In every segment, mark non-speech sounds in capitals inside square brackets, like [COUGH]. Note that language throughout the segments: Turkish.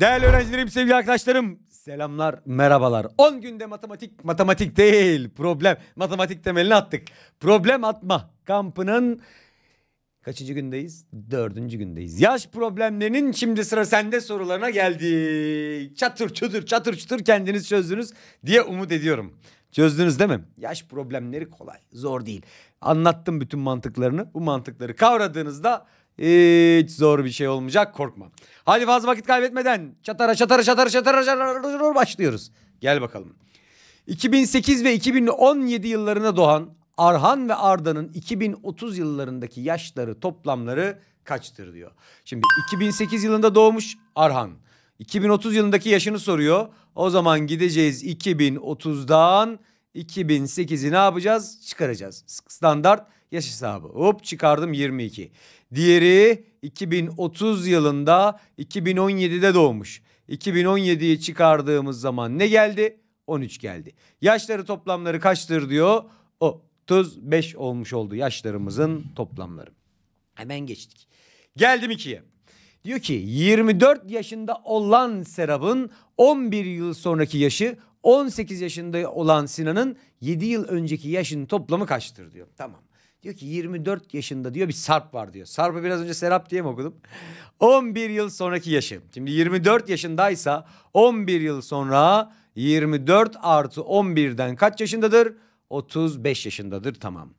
Değerli öğrencilerim, sevgili arkadaşlarım, selamlar, merhabalar. 10 günde matematik, matematik değil, problem, matematik temelini attık. Problem atma kampının kaçıncı gündeyiz? Dördüncü gündeyiz. Yaş problemlerinin şimdi sıra sende sorularına geldi. Çatır çatır çatır çatır kendiniz çözdünüz diye umut ediyorum. Çözdünüz değil mi? Yaş problemleri kolay, zor değil. Anlattım bütün mantıklarını. Bu mantıkları kavradığınızda hiç zor bir şey olmayacak korkma. Hadi fazla vakit kaybetmeden çatara çatara çatara çatara çatara başlıyoruz. Gel bakalım. 2008 ve 2017 yıllarına doğan Arhan ve Arda'nın 2030 yıllarındaki yaşları toplamları kaçtır diyor. Şimdi 2008 yılında doğmuş Arhan. 2030 yılındaki yaşını soruyor. O zaman gideceğiz 2030'dan 2008'i ne yapacağız? Çıkaracağız. Standart Yaş hesabı. Hop çıkardım 22. Diğeri 2030 yılında 2017'de doğmuş. 2017'yi çıkardığımız zaman ne geldi? 13 geldi. Yaşları toplamları kaçtır diyor. O 35 olmuş oldu yaşlarımızın toplamları. Hemen geçtik. Geldim ikiye. Diyor ki 24 yaşında olan Serap'ın 11 yıl sonraki yaşı 18 yaşında olan Sinan'ın 7 yıl önceki yaşın toplamı kaçtır diyor. Tamam. Diyor ki 24 yaşında diyor bir Sarp var diyor. Sarp'ı biraz önce Serap diye mi okudum? 11 yıl sonraki yaşı. Şimdi 24 yaşındaysa 11 yıl sonra 24 artı 11'den kaç yaşındadır? 35 yaşındadır tamam.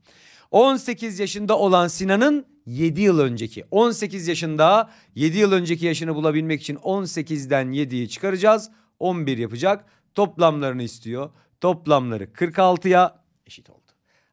18 yaşında olan Sinan'ın 7 yıl önceki 18 yaşında 7 yıl önceki yaşını bulabilmek için 18'den 7'yi çıkaracağız. 11 yapacak. Toplamlarını istiyor. Toplamları 46'ya eşit oldu.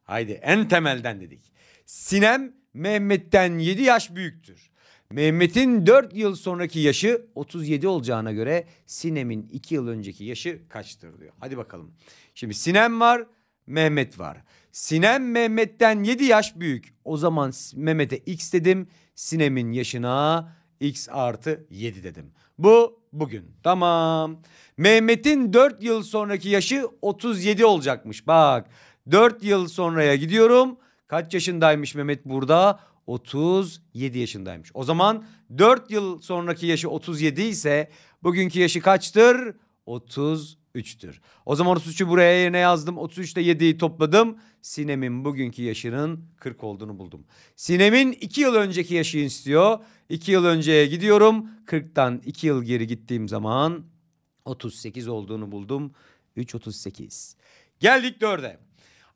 Haydi en temelden dedik. Sinem Mehmet'ten 7 yaş büyüktür. Mehmet'in 4 yıl sonraki yaşı 37 olacağına göre Sinem'in 2 yıl önceki yaşı kaçtır diyor. Hadi bakalım. Şimdi Sinem var, Mehmet var. Sinem Mehmet'ten 7 yaş büyük. O zaman Mehmet'e x dedim. Sinem'in yaşına x artı 7 dedim. Bu bugün. Tamam. Mehmet'in 4 yıl sonraki yaşı 37 olacakmış. Bak 4 yıl sonraya gidiyorum. Kaç yaşındaymış Mehmet burada? 37 yaşındaymış. O zaman 4 yıl sonraki yaşı 37 ise bugünkü yaşı kaçtır? 33'tür. O zaman 33'ü buraya yerine yazdım. 33 ile 7'yi topladım. Sinem'in bugünkü yaşının 40 olduğunu buldum. Sinem'in 2 yıl önceki yaşı istiyor. 2 yıl önceye gidiyorum. 40'tan 2 yıl geri gittiğim zaman 38 olduğunu buldum. 3.38. Geldik 4'e.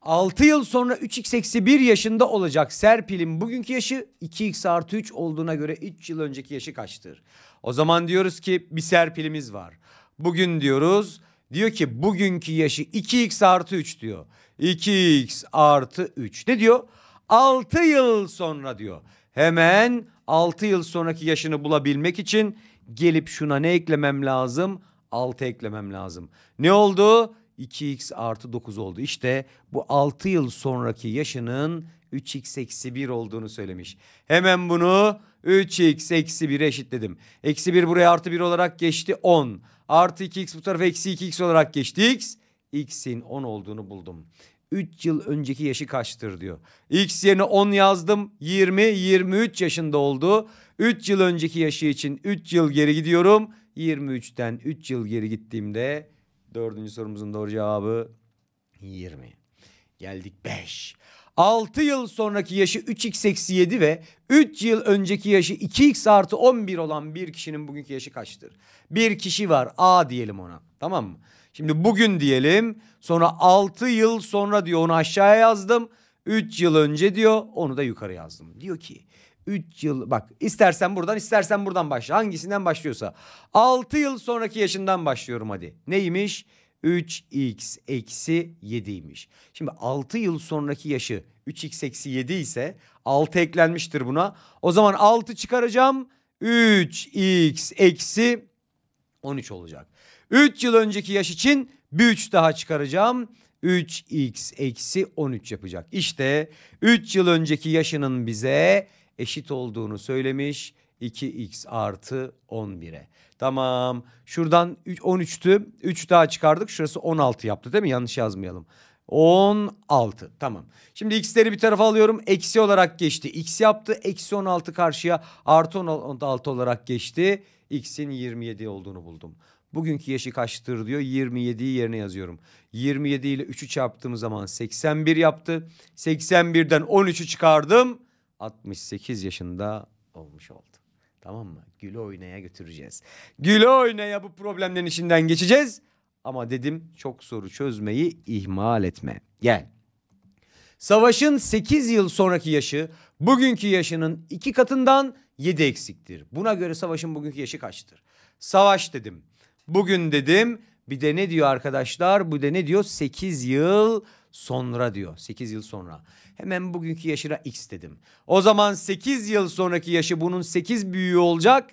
6 yıl sonra 3x eksi 1 yaşında olacak Serpil'in bugünkü yaşı 2x artı 3 olduğuna göre 3 yıl önceki yaşı kaçtır? O zaman diyoruz ki bir Serpil'imiz var. Bugün diyoruz diyor ki bugünkü yaşı 2x artı 3 diyor. 2x artı 3 ne diyor? 6 yıl sonra diyor. Hemen 6 yıl sonraki yaşını bulabilmek için gelip şuna ne eklemem lazım? 6 eklemem lazım. Ne oldu? 2x artı 9 oldu. İşte bu 6 yıl sonraki yaşının 3x eksi 1 olduğunu söylemiş. Hemen bunu 3x eksi 1'e eşitledim. Eksi 1 buraya artı 1 olarak geçti 10. Artı 2x bu tarafa eksi 2x olarak geçti x. x'in 10 olduğunu buldum. 3 yıl önceki yaşı kaçtır diyor. X yerine 10 yazdım. 20, 23 yaşında oldu. 3 yıl önceki yaşı için 3 yıl geri gidiyorum. 23'ten 3 yıl geri gittiğimde Dördüncü sorumuzun doğru cevabı 20. Geldik 5. 6 yıl sonraki yaşı 3x eksi 7 ve 3 yıl önceki yaşı 2x artı 11 olan bir kişinin bugünkü yaşı kaçtır? Bir kişi var A diyelim ona tamam mı? Şimdi bugün diyelim sonra 6 yıl sonra diyor onu aşağıya yazdım. 3 yıl önce diyor onu da yukarı yazdım. Diyor ki 3 yıl bak istersen buradan istersen buradan başla. Hangisinden başlıyorsa. 6 yıl sonraki yaşından başlıyorum hadi. Neymiş? 3x eksi 7'ymiş. Şimdi 6 yıl sonraki yaşı 3x eksi 7 ise 6 eklenmiştir buna. O zaman 6 çıkaracağım. 3x eksi 13 olacak. 3 yıl önceki yaş için bir 3 daha çıkaracağım. 3x eksi 13 yapacak. işte 3 yıl önceki yaşının bize eşit olduğunu söylemiş. 2x artı 11'e. Tamam. Şuradan 13'tü. 3 daha çıkardık. Şurası 16 yaptı değil mi? Yanlış yazmayalım. 16. Tamam. Şimdi x'leri bir tarafa alıyorum. Eksi olarak geçti. x yaptı. Eksi 16 karşıya artı 16 olarak geçti. x'in 27 olduğunu buldum. Bugünkü yaşı kaçtır diyor. 27'yi yerine yazıyorum. 27 ile 3'ü çarptığım zaman 81 yaptı. 81'den 13'ü çıkardım. 68 yaşında olmuş oldu. Tamam mı? Gülü oynaya götüreceğiz. Gülü oynaya bu problemlerin içinden geçeceğiz. Ama dedim çok soru çözmeyi ihmal etme. Gel. Savaşın 8 yıl sonraki yaşı bugünkü yaşının 2 katından 7 eksiktir. Buna göre savaşın bugünkü yaşı kaçtır? Savaş dedim. Bugün dedim bir de ne diyor arkadaşlar? Bu de ne diyor? Sekiz yıl sonra diyor. Sekiz yıl sonra. Hemen bugünkü yaşına x dedim. O zaman sekiz yıl sonraki yaşı bunun sekiz büyüğü olacak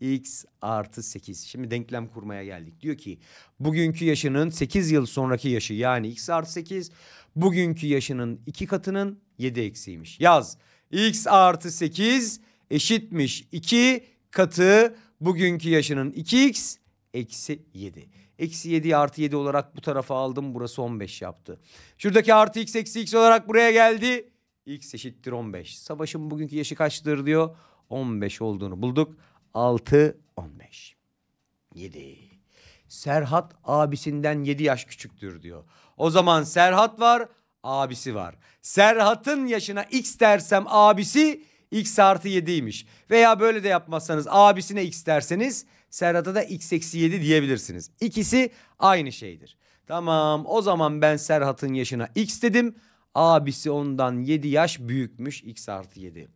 x artı 8. Şimdi denklem kurmaya geldik. Diyor ki bugünkü yaşının 8 yıl sonraki yaşı yani x artı 8 bugünkü yaşının 2 katının 7 eksiymiş. Yaz x artı 8 eşitmiş 2 katı bugünkü yaşının 2x eksi 7. Eksi 7 artı 7 olarak bu tarafa aldım. Burası 15 yaptı. Şuradaki artı x eksi x olarak buraya geldi. x eşittir 15. Savaş'ın bugünkü yaşı kaçtır diyor. 15 olduğunu bulduk. 6, 15. 7. Serhat abisinden 7 yaş küçüktür diyor. O zaman Serhat var, abisi var. Serhat'ın yaşına x dersem abisi x artı 7'ymiş. Veya böyle de yapmazsanız abisine x derseniz Serhat'a da x eksi 7 diyebilirsiniz. İkisi aynı şeydir. Tamam o zaman ben Serhat'ın yaşına x dedim. Abisi ondan 7 yaş büyükmüş x artı 7.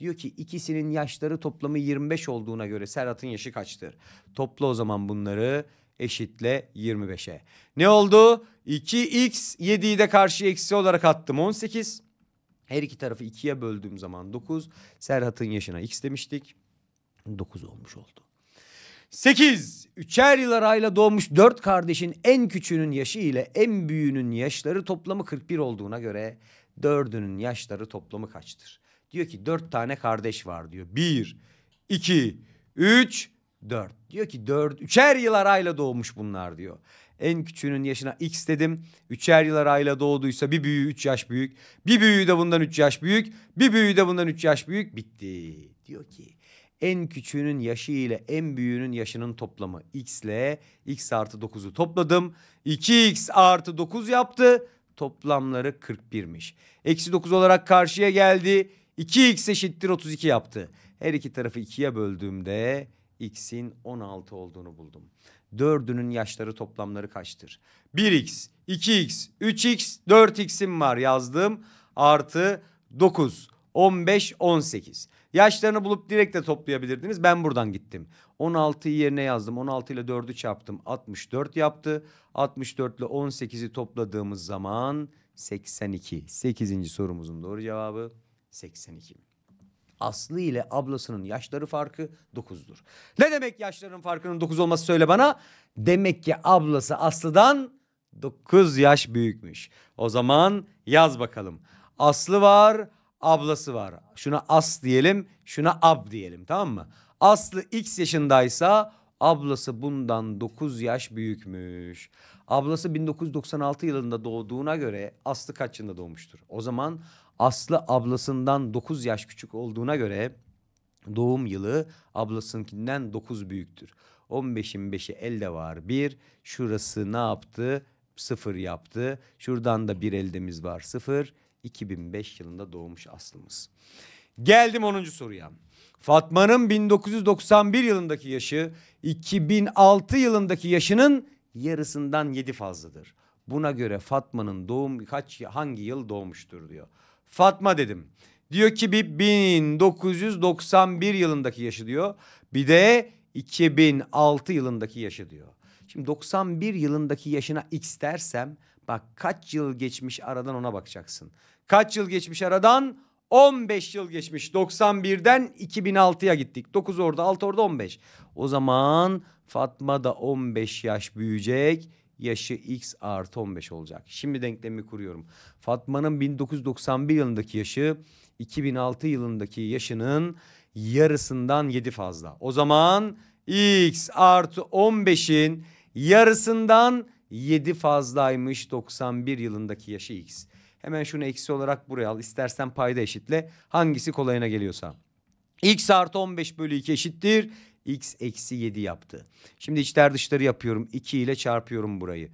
Diyor ki ikisinin yaşları toplamı 25 olduğuna göre Serhat'ın yaşı kaçtır? Topla o zaman bunları eşitle 25'e. Ne oldu? 2x 7'yi de karşı eksi olarak attım 18. Her iki tarafı 2'ye böldüğüm zaman 9. Serhat'ın yaşına x demiştik. 9 olmuş oldu. 8. Üçer yıl arayla doğmuş dört kardeşin en küçüğünün yaşı ile en büyüğünün yaşları toplamı 41 olduğuna göre dördünün yaşları toplamı kaçtır? Diyor ki dört tane kardeş var diyor. Bir, iki, üç, dört. Diyor ki dört, üçer yıl arayla doğmuş bunlar diyor. En küçüğünün yaşına x dedim. Üçer yıl arayla doğduysa bir büyüğü üç yaş büyük. Bir büyüğü de bundan üç yaş büyük. Bir büyüğü de bundan üç yaş büyük. Bitti. Diyor ki en küçüğünün yaşı ile en büyüğünün yaşının toplamı x ile x artı 9'u topladım. 2x artı 9 yaptı. Toplamları 41'miş. Eksi 9 olarak karşıya geldi. 2x eşittir 32 yaptı. Her iki tarafı 2'ye böldüğümde x'in 16 olduğunu buldum. Dördünün yaşları toplamları kaçtır? 1x, 2x, 3x, 4x'im var yazdım. Artı 9, 15, 18. Yaşlarını bulup direkt de toplayabilirdiniz. Ben buradan gittim. 16'yı yerine yazdım. 16 ile 4'ü çarptım. 64 yaptı. 64 ile 18'i topladığımız zaman 82. 8. sorumuzun doğru cevabı 82. Aslı ile ablasının yaşları farkı 9'dur. Ne demek yaşların farkının 9 olması söyle bana. Demek ki ablası Aslı'dan 9 yaş büyükmüş. O zaman yaz bakalım. Aslı var, ablası var. Şuna As diyelim, şuna Ab diyelim tamam mı? Aslı X yaşındaysa ablası bundan 9 yaş büyükmüş. Ablası 1996 yılında doğduğuna göre Aslı kaç yılında doğmuştur? O zaman Aslı ablasından 9 yaş küçük olduğuna göre doğum yılı ablasınkinden 9 büyüktür. 15'in 5'i elde var. bir. şurası ne yaptı? Sıfır yaptı. Şuradan da bir eldemiz var. Sıfır. 2005 yılında doğmuş Aslımız. Geldim 10. soruya. Fatma'nın 1991 yılındaki yaşı 2006 yılındaki yaşının yarısından 7 fazladır. Buna göre Fatma'nın doğum kaç hangi yıl doğmuştur diyor. Fatma dedim. Diyor ki bir 1991 yılındaki yaşı diyor. Bir de 2006 yılındaki yaşı diyor. Şimdi 91 yılındaki yaşına x dersem bak kaç yıl geçmiş aradan ona bakacaksın. Kaç yıl geçmiş aradan? 15 yıl geçmiş. 91'den 2006'ya gittik. 9 orada, 6 orada 15. O zaman Fatma da 15 yaş büyüyecek. Yaşı x artı 15 olacak. Şimdi denklemi kuruyorum. Fatma'nın 1991 yılındaki yaşı 2006 yılındaki yaşının yarısından 7 fazla. O zaman x artı 15'in yarısından 7 fazlaymış 91 yılındaki yaşı x. Hemen şunu eksi olarak buraya al. İstersen payda eşitle. Hangisi kolayına geliyorsa. X artı 15 bölü 2 eşittir. X eksi 7 yaptı. Şimdi içler dışları yapıyorum. 2 ile çarpıyorum burayı.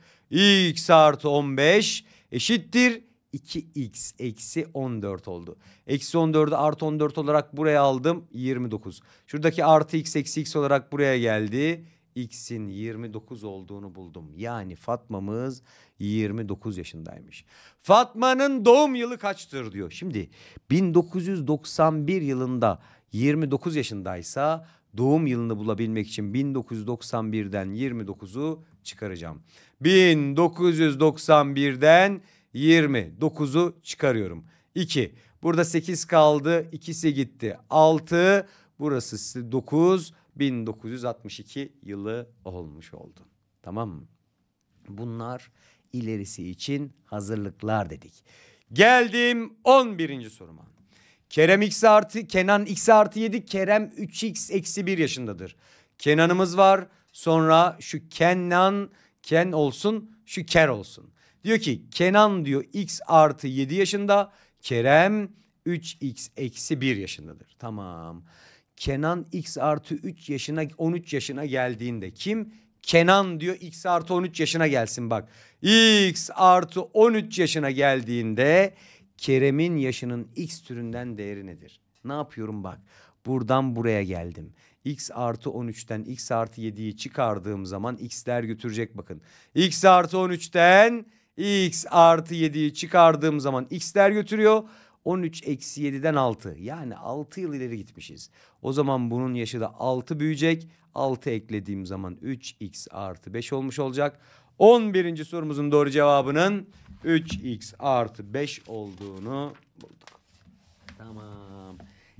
X artı 15 eşittir. 2x eksi 14 oldu. Eksi 14'ü artı 14 olarak buraya aldım. 29. Şuradaki artı x eksi x olarak buraya geldi. X'in 29 olduğunu buldum. Yani Fatma'mız 29 yaşındaymış. Fatma'nın doğum yılı kaçtır diyor. Şimdi 1991 yılında 29 yaşındaysa doğum yılını bulabilmek için 1991'den 29'u çıkaracağım. 1991'den 29'u çıkarıyorum. 2. Burada 8 kaldı. ikisi gitti. 6. Burası 9. 1962 yılı olmuş oldu. Tamam mı? Bunlar ilerisi için hazırlıklar dedik. Geldim 11. soruma. Kerem x artı Kenan x artı 7 Kerem 3x eksi 1 yaşındadır. Kenan'ımız var. Sonra şu Kenan Ken olsun şu Ker olsun. Diyor ki Kenan diyor x artı 7 yaşında. Kerem 3x eksi 1 yaşındadır. Tamam. Tamam. Kenan x artı 3 yaşına 13 yaşına geldiğinde kim? Kenan diyor x artı 13 yaşına gelsin bak. x artı 13 yaşına geldiğinde Kerem'in yaşının x türünden değeri nedir? Ne yapıyorum bak. Buradan buraya geldim. x artı 13'ten x artı 7'yi çıkardığım zaman x'ler götürecek bakın. x artı 13'ten x artı 7'yi çıkardığım zaman x'ler götürüyor. 13 eksi 7'den 6 yani 6 yıl ileri gitmişiz. O zaman bunun yaşı da 6 büyüyecek. 6 eklediğim zaman 3x artı 5 olmuş olacak. 11. sorumuzun doğru cevabının 3x artı 5 olduğunu bulduk. Tamam.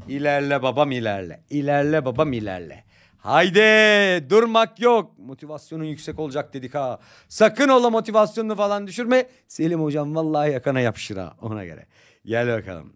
İlerle babam ilerle. İlerle babam ilerle. Haydi durmak yok. Motivasyonun yüksek olacak dedik ha. Sakın ola motivasyonunu falan düşürme. Selim hocam vallahi yakana yapışır ha ona göre. Gel bakalım.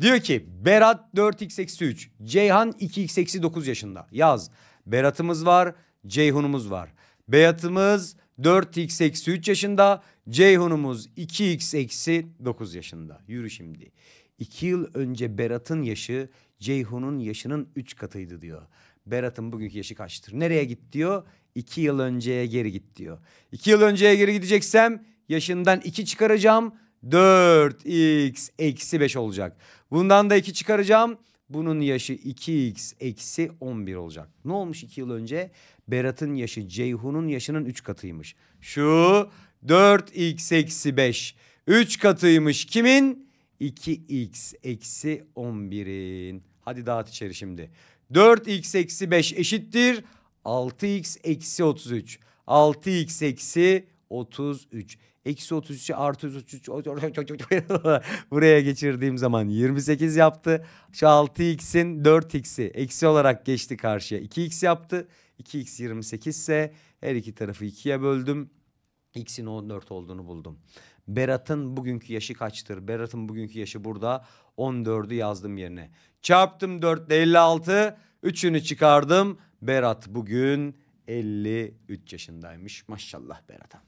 Diyor ki Berat 4 x 83, Ceyhan 2 x 89 yaşında. Yaz. Berat'ımız var, Ceyhun'umuz var. Berat'ımız 4 x 83 yaşında, Ceyhun'umuz 2 x 89 yaşında. Yürü şimdi. İki yıl önce Berat'ın yaşı Ceyhun'un yaşının üç katıydı diyor. Berat'ın bugünkü yaşı kaçtır? Nereye git diyor? İki yıl önceye geri git diyor. İki yıl önceye geri gideceksem yaşından iki çıkaracağım. 4x eksi 5 olacak. Bundan da 2 çıkaracağım. Bunun yaşı 2x eksi 11 olacak. Ne olmuş 2 yıl önce? Berat'ın yaşı Ceyhun'un yaşının 3 katıymış. Şu 4x eksi 5. 3 katıymış kimin? 2x eksi 11'in. Hadi dağıt içeri şimdi. 4x eksi 5 eşittir. 6x eksi 33. 6x eksi 33. Eksi 33 artı 33 [LAUGHS] buraya geçirdiğim zaman 28 yaptı. Şu 6x'in 4x'i eksi olarak geçti karşıya 2x yaptı. 2x 28 ise her iki tarafı 2'ye böldüm. X'in 14 olduğunu buldum. Berat'ın bugünkü yaşı kaçtır? Berat'ın bugünkü yaşı burada 14'ü yazdım yerine. Çarptım 4 ile 56. 3'ünü çıkardım. Berat bugün 53 yaşındaymış. Maşallah Berat'a.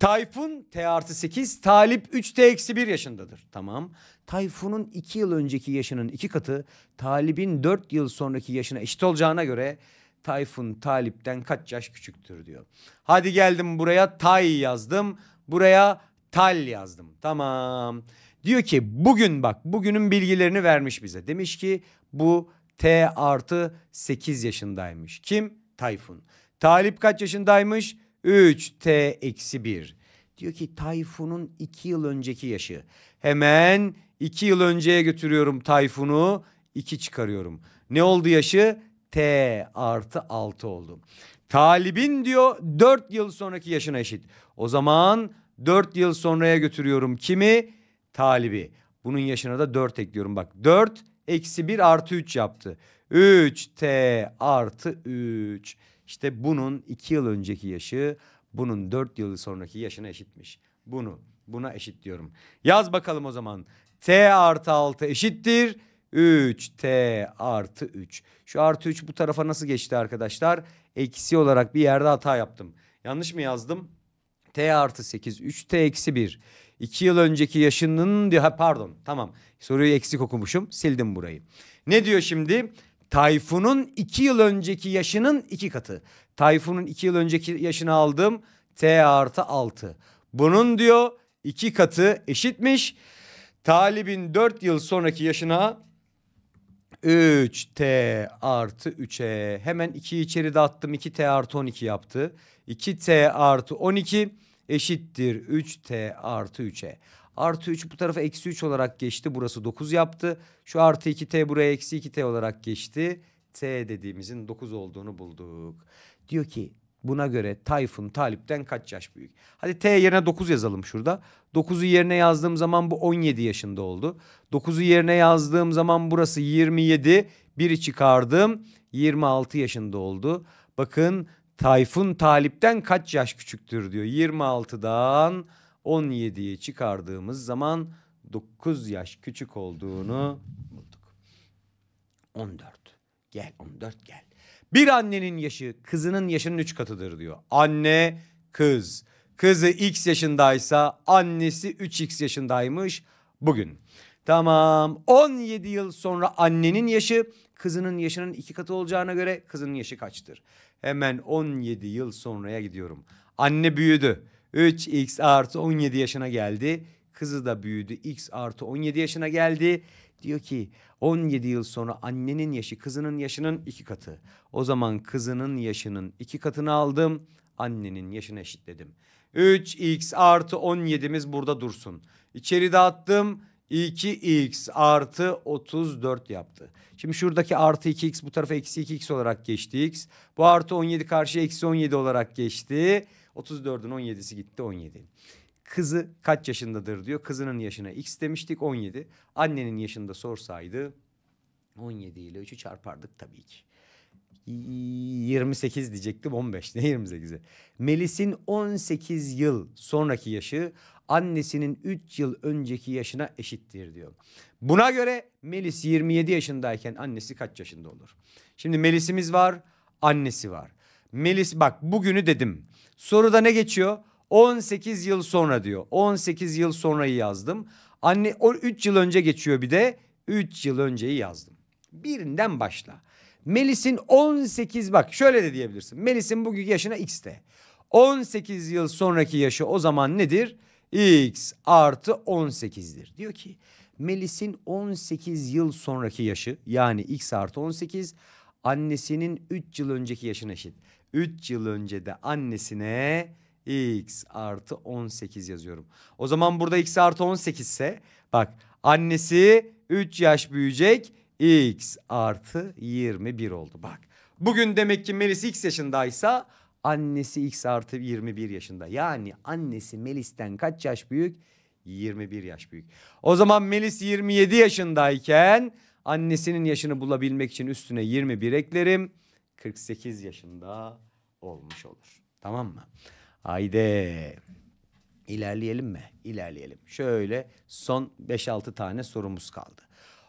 Tayfun T artı 8, Talip 3 T eksi 1 yaşındadır. Tamam. Tayfun'un 2 yıl önceki yaşının 2 katı, Talip'in 4 yıl sonraki yaşına eşit olacağına göre Tayfun Talip'ten kaç yaş küçüktür diyor. Hadi geldim buraya Tay yazdım. Buraya Tal yazdım. Tamam. Diyor ki bugün bak bugünün bilgilerini vermiş bize. Demiş ki bu T artı 8 yaşındaymış. Kim? Tayfun. Talip kaç yaşındaymış? 3 T eksi 1. Diyor ki Tayfun'un 2 yıl önceki yaşı. Hemen 2 yıl önceye götürüyorum Tayfun'u 2 çıkarıyorum. Ne oldu yaşı? T artı 6 oldu. Talib'in diyor 4 yıl sonraki yaşına eşit. O zaman 4 yıl sonraya götürüyorum kimi? Talib'i. Bunun yaşına da 4 ekliyorum. Bak 4 eksi 1 artı 3 yaptı. 3 T artı 3. İşte bunun iki yıl önceki yaşı bunun dört yıl sonraki yaşına eşitmiş. Bunu buna eşit diyorum. Yaz bakalım o zaman. T artı altı eşittir. 3T artı 3. Şu artı 3 bu tarafa nasıl geçti arkadaşlar? Eksi olarak bir yerde hata yaptım. Yanlış mı yazdım? T artı 8, 3T eksi 1. 2 yıl önceki yaşının... Ha, pardon tamam soruyu eksik okumuşum sildim burayı. Ne diyor şimdi? Tayfun'un iki yıl önceki yaşının iki katı. Tayfun'un iki yıl önceki yaşını aldım. T artı 6. Bunun diyor iki katı eşitmiş. Talib'in dört yıl sonraki yaşına 3T artı 3'e. Hemen 2'yi içeride attım. 2T artı 12 yaptı. 2T artı 12 eşittir 3T artı 3'e. Artı 3 bu tarafa eksi 3 olarak geçti. Burası 9 yaptı. Şu artı 2t buraya eksi 2t olarak geçti. T dediğimizin 9 olduğunu bulduk. Diyor ki buna göre Tayfun Talip'ten kaç yaş büyük? Hadi T yerine 9 yazalım şurada. 9'u yerine yazdığım zaman bu 17 yaşında oldu. 9'u yerine yazdığım zaman burası 27. 1'i çıkardım 26 yaşında oldu. Bakın Tayfun Talip'ten kaç yaş küçüktür diyor. 26'dan 17'yi çıkardığımız zaman 9 yaş küçük olduğunu bulduk. 14. Gel 14 gel. Bir annenin yaşı kızının yaşının 3 katıdır diyor. Anne kız. Kızı x yaşındaysa annesi 3x yaşındaymış bugün. Tamam 17 yıl sonra annenin yaşı kızının yaşının iki katı olacağına göre kızının yaşı kaçtır? Hemen 17 yıl sonraya gidiyorum. Anne büyüdü. 3x artı 17 yaşına geldi. Kızı da büyüdü. X artı 17 yaşına geldi. Diyor ki 17 yıl sonra annenin yaşı kızının yaşının iki katı. O zaman kızının yaşının iki katını aldım. Annenin yaşını eşitledim. 3x artı 17'miz burada dursun. İçeri dağıttım. 2x artı 34 yaptı. Şimdi şuradaki artı 2x bu tarafa eksi 2x olarak geçti x. Bu artı 17 karşı eksi 17 olarak geçti. 34'ün 17'si gitti 17. Kızı kaç yaşındadır diyor. Kızının yaşına x demiştik 17. Annenin yaşında sorsaydı 17 ile 3'ü çarpardık tabii ki. 28 diyecektim 15 ne 28'e Melis'in 18 yıl sonraki yaşı annesinin 3 yıl önceki yaşına eşittir diyor. Buna göre Melis 27 yaşındayken annesi kaç yaşında olur? Şimdi Melis'imiz var, annesi var. Melis bak bugünü dedim. Soruda ne geçiyor? 18 yıl sonra diyor. 18 yıl sonrayı yazdım. Anne o 3 yıl önce geçiyor bir de. 3 yıl önceyi yazdım. Birinden başla. Melis'in 18 bak şöyle de diyebilirsin. Melis'in bugün yaşına x de. 18 yıl sonraki yaşı o zaman nedir? X artı 18'dir. Diyor ki Melis'in 18 yıl sonraki yaşı yani x artı 18 annesinin 3 yıl önceki yaşına eşit. 3 yıl önce de annesine x artı 18 yazıyorum. O zaman burada x artı 18 ise bak annesi 3 yaş büyüyecek x artı 21 oldu bak. Bugün demek ki Melis x yaşındaysa annesi x artı 21 yaşında. Yani annesi Melis'ten kaç yaş büyük? 21 yaş büyük. O zaman Melis 27 yaşındayken annesinin yaşını bulabilmek için üstüne 21 eklerim. 48 yaşında olmuş olur. Tamam mı? Haydi. İlerleyelim mi? İlerleyelim. Şöyle son 5-6 tane sorumuz kaldı.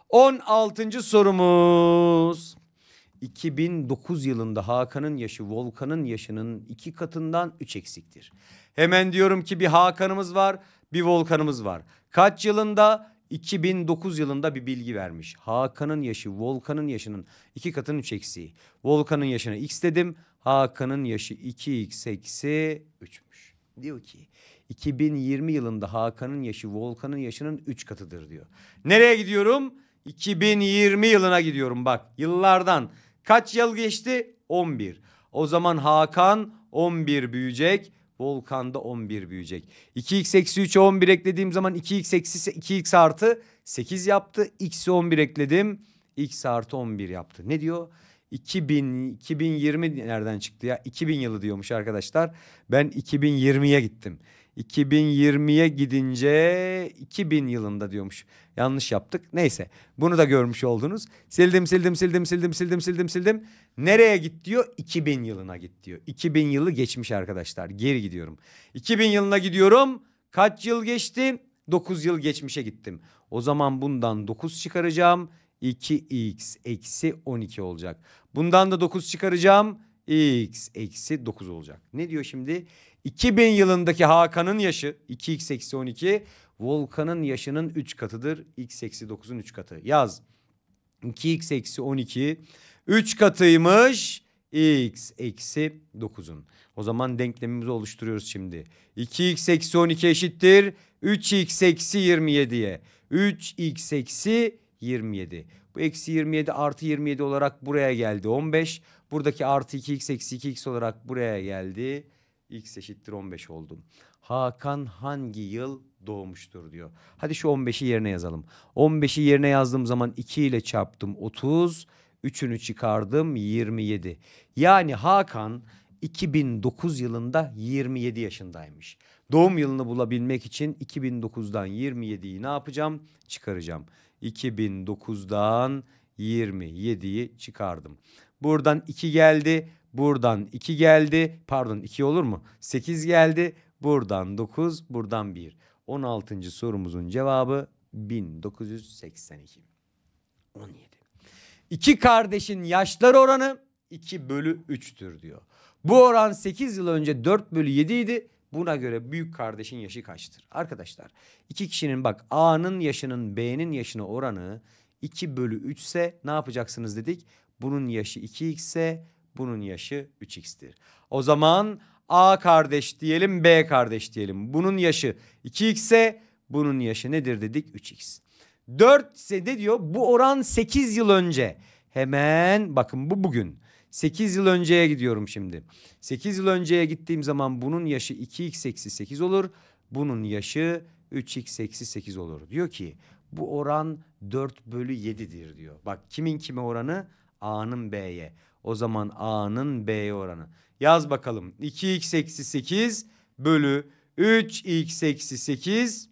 16. sorumuz. 2009 yılında Hakan'ın yaşı Volkan'ın yaşının iki katından üç eksiktir. Hemen diyorum ki bir Hakan'ımız var bir Volkan'ımız var. Kaç yılında? 2009 yılında bir bilgi vermiş. Hakan'ın yaşı Volkan'ın yaşının iki katının 3 eksiği. Volkan'ın yaşını x dedim. Hakan'ın yaşı 2x eksi 3'müş. Diyor ki 2020 yılında Hakan'ın yaşı Volkan'ın yaşının 3 katıdır diyor. Nereye gidiyorum? 2020 yılına gidiyorum bak yıllardan. Kaç yıl geçti? 11. O zaman Hakan 11 büyüyecek. Volkan'da 11 büyüyecek. 2x eksi 3'e 11 eklediğim zaman 2x eksi 2x artı 8 yaptı. X'e 11 ekledim. X artı 11 yaptı. Ne diyor? 2000, 2020 nereden çıktı ya? 2000 yılı diyormuş arkadaşlar. Ben 2020'ye gittim. 2020'ye gidince 2000 yılında diyormuş. Yanlış yaptık. Neyse bunu da görmüş oldunuz. Sildim sildim sildim sildim sildim sildim sildim. Nereye git diyor? 2000 yılına git diyor. 2000 yılı geçmiş arkadaşlar. Geri gidiyorum. 2000 yılına gidiyorum. Kaç yıl geçti? 9 yıl geçmişe gittim. O zaman bundan 9 çıkaracağım. 2x eksi 12 olacak. Bundan da 9 çıkaracağım. x eksi 9 olacak. Ne diyor şimdi? 2000 yılındaki Hakan'ın yaşı 2x eksi 12 Volkan'ın yaşının 3 katıdır. x eksi 9'un 3 katı. Yaz. 2x eksi 12 3 katıymış x eksi 9'un. O zaman denklemimizi oluşturuyoruz şimdi. 2x eksi 12 eşittir 3x eksi 27'ye. 3x eksi 27. Bu eksi 27 artı 27 olarak buraya geldi 15. Buradaki artı 2x eksi 2x olarak buraya geldi x eşittir 15 oldum. Hakan hangi yıl doğmuştur diyor. Hadi şu 15'i yerine yazalım. 15'i yerine yazdığım zaman 2 ile çarptım 30. 3'ünü çıkardım 27. Yani Hakan 2009 yılında 27 yaşındaymış. Doğum yılını bulabilmek için 2009'dan 27'yi ne yapacağım? Çıkaracağım. 2009'dan 27'yi çıkardım. Buradan 2 geldi. Buradan 2 geldi. Pardon 2 olur mu? 8 geldi. Buradan 9, buradan 1. 16. sorumuzun cevabı 1982. 17. İki kardeşin yaşları oranı 2 bölü 3'tür diyor. Bu oran 8 yıl önce 4 bölü 7 idi. Buna göre büyük kardeşin yaşı kaçtır? Arkadaşlar iki kişinin bak A'nın yaşının B'nin yaşına oranı 2 bölü 3 ise ne yapacaksınız dedik? Bunun yaşı 2x ise bunun yaşı 3x'tir. O zaman A kardeş diyelim B kardeş diyelim. Bunun yaşı 2x ise bunun yaşı nedir dedik 3x. 4 ise ne diyor? Bu oran 8 yıl önce. Hemen bakın bu bugün. 8 yıl önceye gidiyorum şimdi. 8 yıl önceye gittiğim zaman bunun yaşı 2x eksi 8 olur. Bunun yaşı 3x eksi 8 olur. Diyor ki bu oran 4 bölü 7'dir diyor. Bak kimin kime oranı? A'nın B'ye. O zaman A'nın B'ye oranı. Yaz bakalım. 2x eksi 8 bölü 3x eksi 8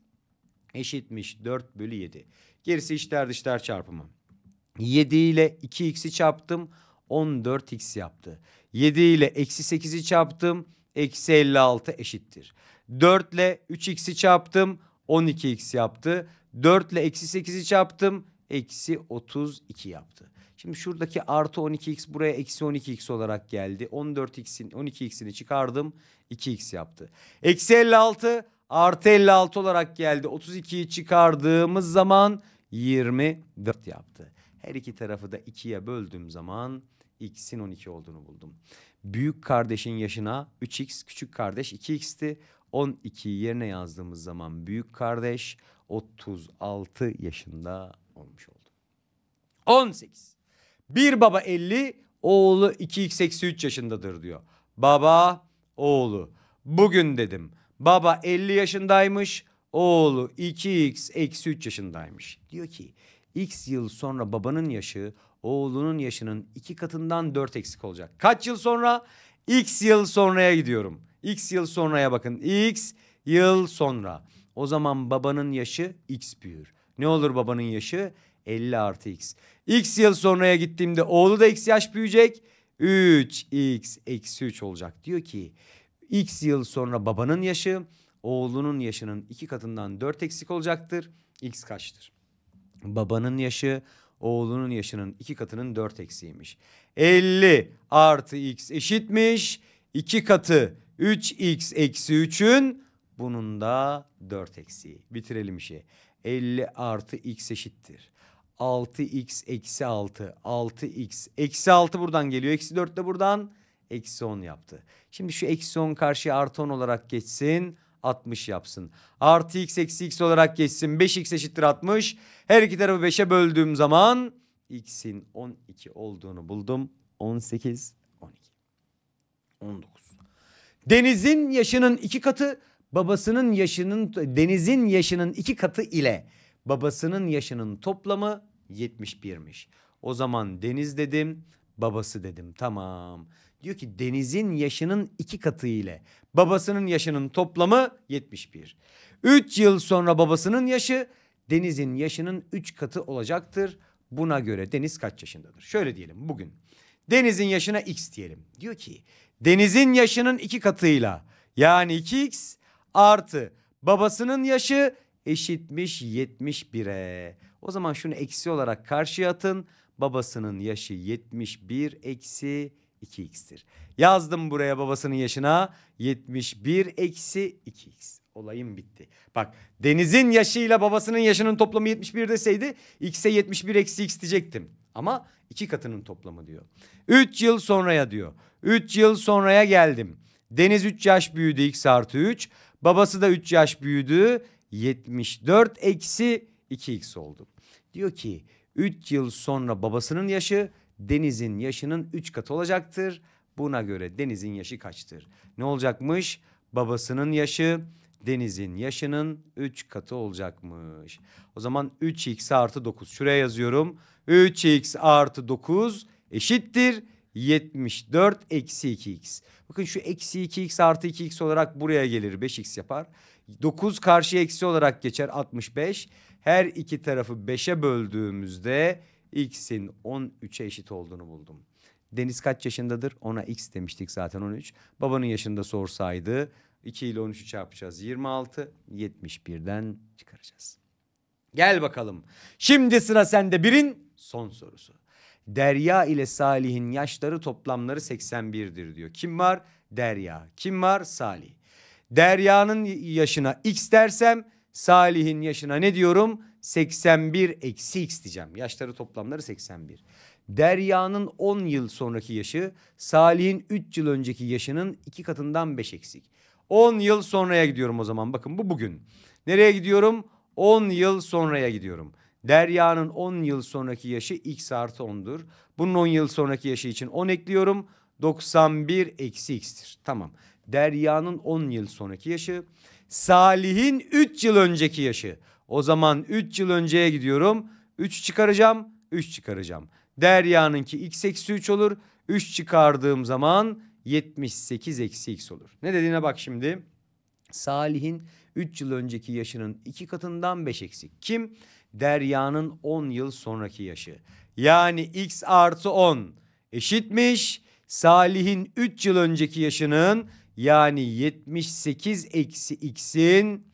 eşitmiş 4 bölü 7. Gerisi içler dışlar çarpımı. 7 ile 2x'i çarptım. 14x yaptı. 7 ile eksi 8'i çarptım. Eksi 56 eşittir. 4 ile 3x'i çarptım. 12x yaptı. 4 ile eksi 8'i çarptım. Eksi 32 yaptı. Şimdi şuradaki artı 12x buraya eksi 12x olarak geldi. 14x'in 12x'ini çıkardım. 2x yaptı. Eksi 56 artı 56 olarak geldi. 32'yi çıkardığımız zaman 24 yaptı. Her iki tarafı da 2'ye böldüğüm zaman x'in 12 olduğunu buldum. Büyük kardeşin yaşına 3x, küçük kardeş 2x'ti. 12'yi yerine yazdığımız zaman büyük kardeş 36 yaşında olmuş oldu. 18. Bir baba 50, oğlu 2x eksi 3 yaşındadır diyor. Baba, oğlu. Bugün dedim. Baba 50 yaşındaymış, oğlu 2x eksi 3 yaşındaymış. Diyor ki x yıl sonra babanın yaşı oğlunun yaşının iki katından dört eksik olacak. Kaç yıl sonra? X yıl sonraya gidiyorum. X yıl sonraya bakın. X yıl sonra. O zaman babanın yaşı X büyür. Ne olur babanın yaşı? 50 artı X. X yıl sonraya gittiğimde oğlu da X yaş büyüyecek. 3X eksi 3 olacak. Diyor ki X yıl sonra babanın yaşı oğlunun yaşının iki katından 4 eksik olacaktır. X kaçtır? Babanın yaşı oğlunun yaşının iki katının 4 eksiğiymiş. 50 artı X eşitmiş. 2 katı 3X eksi 3'ün bunun da 4 eksiği. Bitirelim işi. 50 artı X eşittir. 6x eksi 6. 6x. Eksi 6 buradan geliyor. Eksi 4 de buradan. Eksi 10 yaptı. Şimdi şu eksi 10 karşıya artı 10 olarak geçsin. 60 yapsın. Artı x eksi x olarak geçsin. 5x eşittir 60. Her iki tarafı 5'e böldüğüm zaman x'in 12 olduğunu buldum. 18, 12, 19. Deniz'in yaşının iki katı babasının yaşının denizin yaşının iki katı ile babasının yaşının toplamı 71'miş. O zaman Deniz dedim, babası dedim. Tamam. Diyor ki Deniz'in yaşının iki katı ile babasının yaşının toplamı 71. 3 yıl sonra babasının yaşı Deniz'in yaşının 3 katı olacaktır. Buna göre Deniz kaç yaşındadır? Şöyle diyelim bugün. Deniz'in yaşına x diyelim. Diyor ki Deniz'in yaşının iki katıyla yani 2x artı babasının yaşı eşitmiş 71'e. O zaman şunu eksi olarak karşıya atın. Babasının yaşı 71 eksi 2x'tir. Yazdım buraya babasının yaşına 71 eksi 2x. Olayım bitti. Bak Deniz'in yaşıyla babasının yaşının toplamı 71 deseydi x'e 71 eksi x diyecektim. Ama iki katının toplamı diyor. 3 yıl sonraya diyor. 3 yıl sonraya geldim. Deniz 3 yaş büyüdü x artı 3. Babası da 3 yaş büyüdü. 74 eksi 2x oldu. Diyor ki 3 yıl sonra babasının yaşı Deniz'in yaşının 3 katı olacaktır. Buna göre Deniz'in yaşı kaçtır? Ne olacakmış? Babasının yaşı Deniz'in yaşının 3 katı olacakmış. O zaman 3x artı 9. Şuraya yazıyorum. 3x artı 9 eşittir 74 eksi 2x. Bakın şu eksi 2x artı 2x olarak buraya gelir 5x yapar. 9 karşı eksi olarak geçer 65. Her iki tarafı 5'e böldüğümüzde x'in 13'e eşit olduğunu buldum. Deniz kaç yaşındadır? Ona x demiştik zaten 13. Babanın yaşında sorsaydı 2 ile 13'ü çarpacağız 26. 71'den çıkaracağız. Gel bakalım. Şimdi sıra sende birin son sorusu. Derya ile Salih'in yaşları toplamları 81'dir diyor. Kim var? Derya. Kim var? Salih. Derya'nın yaşına x dersem Salih'in yaşına ne diyorum? 81 eksi x diyeceğim. Yaşları toplamları 81. Derya'nın 10 yıl sonraki yaşı Salih'in 3 yıl önceki yaşının 2 katından 5 eksik. 10 yıl sonraya gidiyorum o zaman. Bakın bu bugün. Nereye gidiyorum? 10 yıl sonraya gidiyorum. Derya'nın 10 yıl sonraki yaşı x artı 10'dur. Bunun 10 yıl sonraki yaşı için 10 ekliyorum. 91 eksi x'tir. Tamam. Derya'nın 10 yıl sonraki yaşı Salih'in 3 yıl önceki yaşı. O zaman 3 yıl önceye gidiyorum. 3 çıkaracağım, 3 çıkaracağım. Derya'nınki x eksi 3 olur. 3 çıkardığım zaman 78 eksi x olur. Ne dediğine bak şimdi. Salih'in 3 yıl önceki yaşının 2 katından 5 eksik. Kim? Derya'nın 10 yıl sonraki yaşı. Yani x artı 10 eşitmiş. Salih'in 3 yıl önceki yaşının yani 78 eksi x'in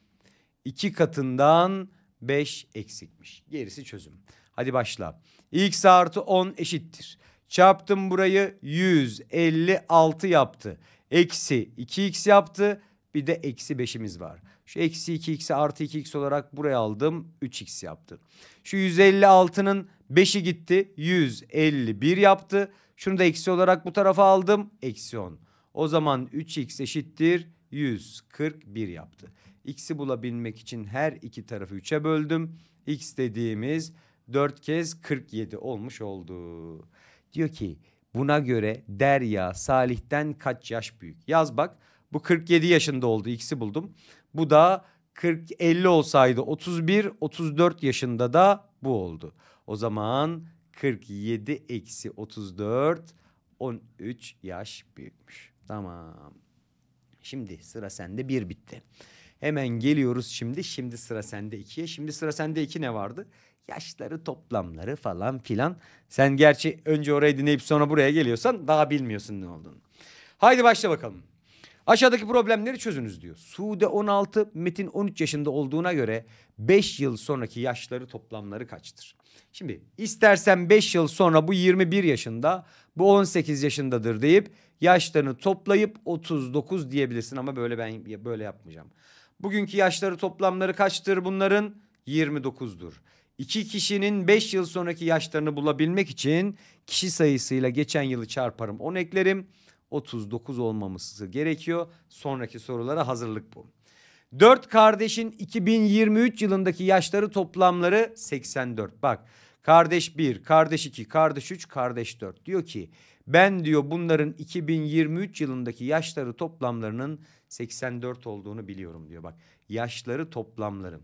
iki katından 5 eksikmiş. Gerisi çözüm. Hadi başla. x artı 10 eşittir. Çarptım burayı 156 yaptı. Eksi 2x yaptı. Bir de eksi 5'imiz var. Şu eksi 2x'i artı 2x olarak buraya aldım. 3x yaptı. Şu 156'nın 5'i gitti. 151 yaptı. Şunu da eksi olarak bu tarafa aldım. Eksi 10. O zaman 3x eşittir 141 yaptı. X'i bulabilmek için her iki tarafı 3'e böldüm. X dediğimiz 4 kez 47 olmuş oldu. Diyor ki buna göre Derya Salih'ten kaç yaş büyük? Yaz bak bu 47 yaşında oldu X'i buldum. Bu da 40 50 olsaydı 31 34 yaşında da bu oldu. O zaman 47 eksi 34 13 yaş büyükmüş. Tamam. Şimdi sıra sende bir bitti. Hemen geliyoruz şimdi. Şimdi sıra sende ikiye. Şimdi sıra sende iki ne vardı? Yaşları toplamları falan filan. Sen gerçi önce orayı dinleyip sonra buraya geliyorsan daha bilmiyorsun ne olduğunu. Haydi başla bakalım. Aşağıdaki problemleri çözünüz diyor. Sude 16, Metin 13 yaşında olduğuna göre 5 yıl sonraki yaşları toplamları kaçtır? Şimdi istersen 5 yıl sonra bu 21 yaşında bu 18 yaşındadır deyip yaşlarını toplayıp 39 diyebilirsin ama böyle ben böyle yapmayacağım. Bugünkü yaşları toplamları kaçtır bunların? 29'dur. İki kişinin 5 yıl sonraki yaşlarını bulabilmek için kişi sayısıyla geçen yılı çarparım 10 eklerim. 39 olmaması gerekiyor. Sonraki sorulara hazırlık bu. Dört kardeşin 2023 yılındaki yaşları toplamları 84. Bak Kardeş 1, kardeş 2, kardeş 3, kardeş 4. Diyor ki ben diyor bunların 2023 yılındaki yaşları toplamlarının 84 olduğunu biliyorum diyor bak. Yaşları toplamları.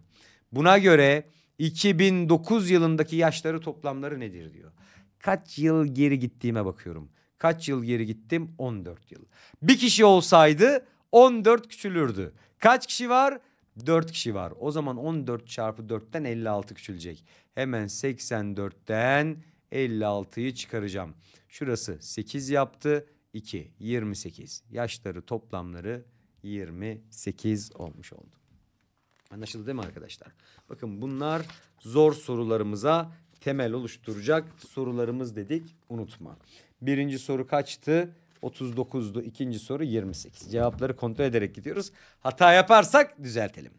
Buna göre 2009 yılındaki yaşları toplamları nedir diyor. Kaç yıl geri gittiğime bakıyorum. Kaç yıl geri gittim? 14 yıl. Bir kişi olsaydı 14 küçülürdü. Kaç kişi var? 4 kişi var. O zaman 14 çarpı 4'ten 56 küçülecek. Hemen 84'ten 56'yı çıkaracağım. Şurası 8 yaptı. 2, 28. Yaşları toplamları 28 olmuş oldu. Anlaşıldı değil mi arkadaşlar? Bakın bunlar zor sorularımıza temel oluşturacak sorularımız dedik. Unutma. Birinci soru kaçtı? 39'du. İkinci soru 28. Cevapları kontrol ederek gidiyoruz. Hata yaparsak düzeltelim.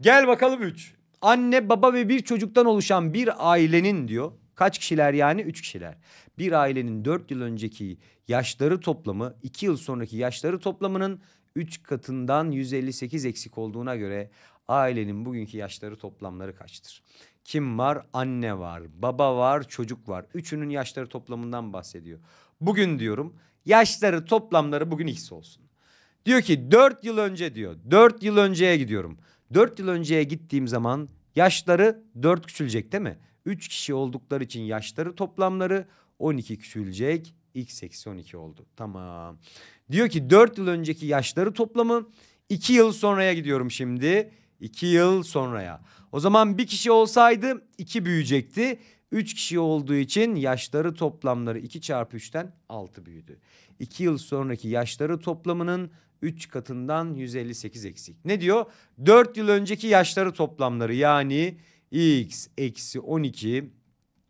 Gel bakalım 3. Anne, baba ve bir çocuktan oluşan bir ailenin diyor. Kaç kişiler yani? Üç kişiler. Bir ailenin dört yıl önceki yaşları toplamı, iki yıl sonraki yaşları toplamının üç katından 158 eksik olduğuna göre ailenin bugünkü yaşları toplamları kaçtır? Kim var? Anne var, baba var, çocuk var. Üçünün yaşları toplamından bahsediyor. Bugün diyorum yaşları toplamları bugün ikisi olsun. Diyor ki dört yıl önce diyor. Dört yıl önceye gidiyorum. 4 yıl önceye gittiğim zaman yaşları 4 küçülecek değil mi? 3 kişi oldukları için yaşları toplamları 12 küçülecek. X eksi 12 oldu. Tamam. Diyor ki 4 yıl önceki yaşları toplamı 2 yıl sonraya gidiyorum şimdi. 2 yıl sonraya. O zaman bir kişi olsaydı 2 büyüyecekti. 3 kişi olduğu için yaşları toplamları 2 çarpı 3'ten 6 büyüdü. 2 yıl sonraki yaşları toplamının 3 katından 158 eksik. Ne diyor? 4 yıl önceki yaşları toplamları yani x eksi 12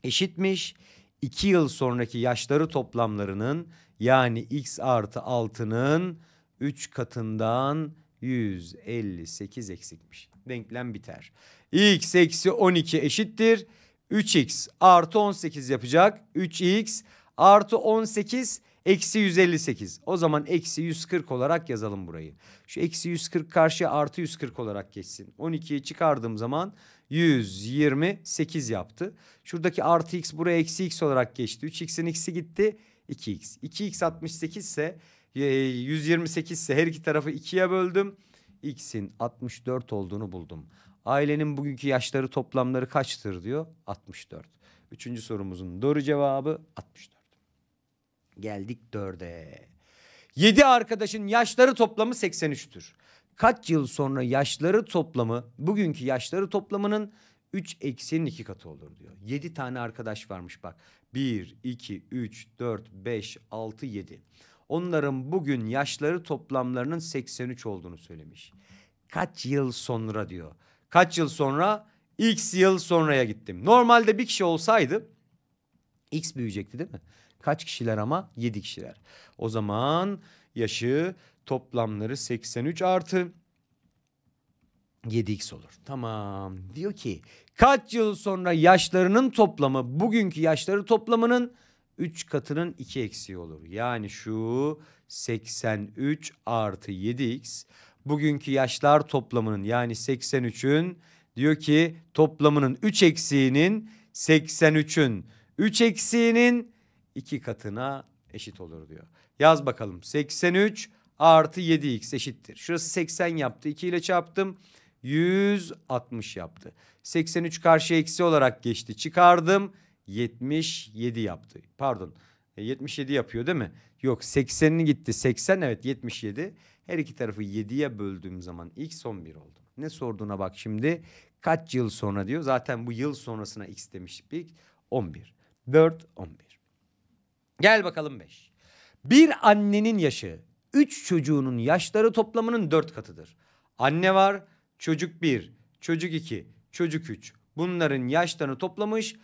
eşitmiş. 2 yıl sonraki yaşları toplamlarının yani x artı 6'nın 3 katından 158 eksikmiş. Denklem biter. x eksi 12 eşittir. 3x artı 18 yapacak. 3x artı 18 eşittir Eksi 158. O zaman eksi 140 olarak yazalım burayı. Şu eksi 140 karşı artı 140 olarak geçsin. 12'yi çıkardığım zaman 128 yaptı. Şuradaki artı x buraya eksi x olarak geçti. 3x'in x'i gitti. 2x. 2x 68 ise 128 e, ise her iki tarafı 2'ye böldüm. x'in 64 olduğunu buldum. Ailenin bugünkü yaşları toplamları kaçtır diyor. 64. Üçüncü sorumuzun doğru cevabı 64. Geldik dörde. Yedi arkadaşın yaşları toplamı 83'tür. Kaç yıl sonra yaşları toplamı bugünkü yaşları toplamının 3 eksinin 2 katı olur diyor. 7 tane arkadaş varmış bak. 1, 2, 3, 4, 5, 6, 7. Onların bugün yaşları toplamlarının 83 olduğunu söylemiş. Kaç yıl sonra diyor. Kaç yıl sonra? X yıl sonraya gittim. Normalde bir kişi olsaydı X büyüyecekti değil mi? Kaç kişiler ama? 7 kişiler. O zaman yaşı toplamları 83 artı 7x olur. Tamam. Diyor ki kaç yıl sonra yaşlarının toplamı bugünkü yaşları toplamının 3 katının 2 eksiği olur. Yani şu 83 artı 7x bugünkü yaşlar toplamının yani 83'ün diyor ki toplamının 3 eksiğinin 83'ün 3 eksiğinin iki katına eşit olur diyor. Yaz bakalım 83 artı 7x eşittir. Şurası 80 yaptı 2 ile çarptım 160 yaptı. 83 karşı eksi olarak geçti çıkardım 77 yaptı pardon 77 e, yapıyor değil mi? Yok 80'ini gitti 80 evet 77 her iki tarafı 7'ye böldüğüm zaman x 11 oldu. Ne sorduğuna bak şimdi kaç yıl sonra diyor zaten bu yıl sonrasına x demiştik 11 4 11. Gel bakalım 5. Bir annenin yaşı 3 çocuğunun yaşları toplamının 4 katıdır. Anne var, çocuk 1, çocuk 2, çocuk 3. Bunların yaşlarını toplamış.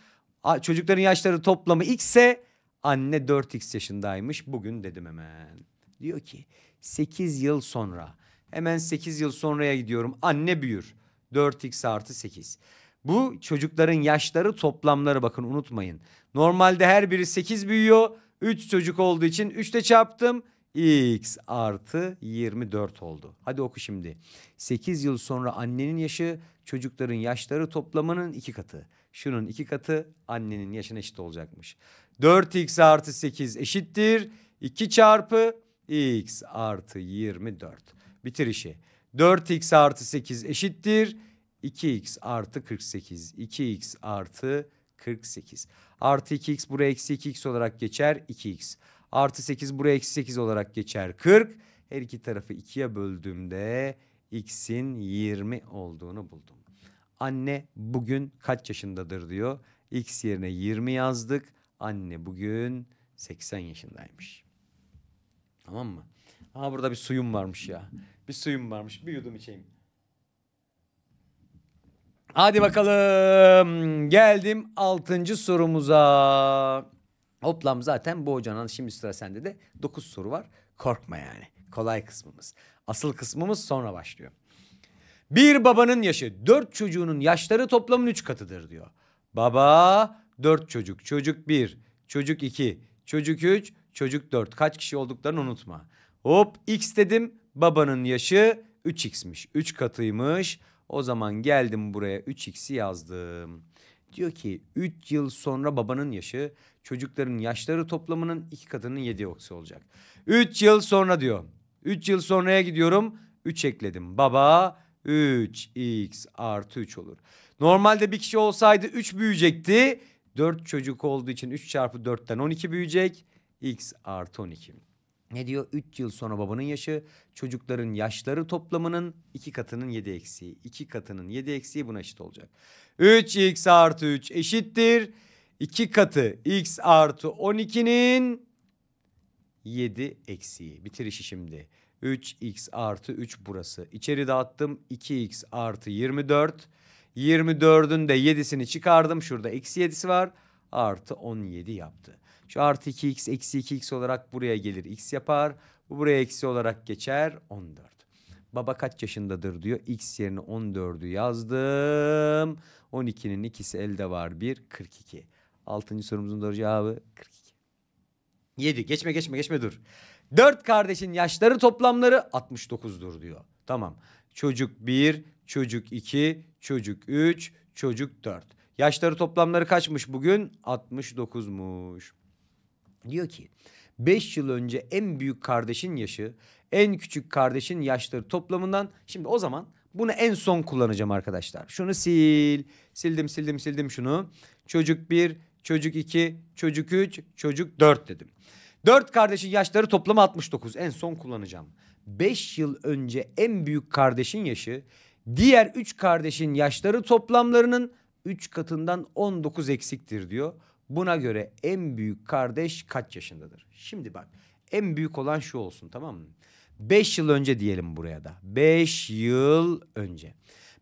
Çocukların yaşları toplamı x ise anne 4x yaşındaymış. Bugün dedim hemen. Diyor ki 8 yıl sonra. Hemen 8 yıl sonraya gidiyorum. Anne büyür. 4x artı 8. Bu çocukların yaşları toplamları bakın unutmayın. Normalde her biri 8 büyüyor. 3 çocuk olduğu için 3 de çarptım. X artı 24 oldu. Hadi oku şimdi. 8 yıl sonra annenin yaşı çocukların yaşları toplamanın 2 katı. Şunun 2 katı annenin yaşına eşit olacakmış. 4x artı 8 eşittir. 2 çarpı x artı 24. Bitir işi. 4x artı 8 eşittir. 2x artı 48. 2x artı 48. 48. Artı 2x buraya eksi 2x olarak geçer 2x. Artı 8 buraya eksi 8 olarak geçer 40. Her iki tarafı 2'ye böldüğümde x'in 20 olduğunu buldum. Anne bugün kaç yaşındadır diyor. X yerine 20 yazdık. Anne bugün 80 yaşındaymış. Tamam mı? Aa burada bir suyum varmış ya. Bir suyum varmış. Bir yudum içeyim. Hadi bakalım. Geldim altıncı sorumuza. Hoplam zaten bu hocanın şimdi sıra sende de dokuz soru var. Korkma yani. Kolay kısmımız. Asıl kısmımız sonra başlıyor. Bir babanın yaşı dört çocuğunun yaşları toplamın üç katıdır diyor. Baba dört çocuk. Çocuk bir, çocuk iki, çocuk üç, çocuk dört. Kaç kişi olduklarını unutma. Hop x dedim. Babanın yaşı 3x'miş. 3 katıymış. O zaman geldim buraya 3x'i yazdım. Diyor ki 3 yıl sonra babanın yaşı çocukların yaşları toplamının 2 katının 7 oksi olacak. 3 yıl sonra diyor. 3 yıl sonraya gidiyorum. 3 ekledim. Baba 3x artı 3 olur. Normalde bir kişi olsaydı 3 büyüyecekti. 4 çocuk olduğu için 3 çarpı 4'ten 12 büyüyecek. x artı 12. Ne diyor? 3 yıl sonra babanın yaşı çocukların yaşları toplamının 2 katının 7 eksiği. 2 katının 7 eksiği buna eşit olacak. 3x artı 3 eşittir. 2 katı x artı 12'nin 7 eksiği. Bitir işi şimdi. 3x artı 3 burası. İçeri dağıttım. 2x artı 24. 24'ün de 7'sini çıkardım. Şurada eksi 7'si var. Artı 17 yaptı. Şu artı 2x eksi 2x olarak buraya gelir x yapar. Bu buraya eksi olarak geçer 14. Baba kaç yaşındadır diyor. X yerine 14'ü yazdım. 12'nin ikisi elde var 1 42. Altıncı sorumuzun doğru cevabı 42. 7 geçme geçme geçme dur. Dört kardeşin yaşları toplamları 69'dur diyor. Tamam. Çocuk 1, çocuk 2, çocuk 3, çocuk 4. Yaşları toplamları kaçmış bugün? 69'muş. Diyor ki 5 yıl önce en büyük kardeşin yaşı en küçük kardeşin yaşları toplamından şimdi o zaman bunu en son kullanacağım arkadaşlar. Şunu sil. Sildim sildim sildim şunu. Çocuk 1, çocuk 2, çocuk 3, çocuk 4 dedim. 4 kardeşin yaşları toplamı 69. En son kullanacağım. 5 yıl önce en büyük kardeşin yaşı diğer 3 kardeşin yaşları toplamlarının 3 katından 19 eksiktir diyor. Buna göre en büyük kardeş kaç yaşındadır? Şimdi bak en büyük olan şu olsun tamam mı? Beş yıl önce diyelim buraya da. Beş yıl önce.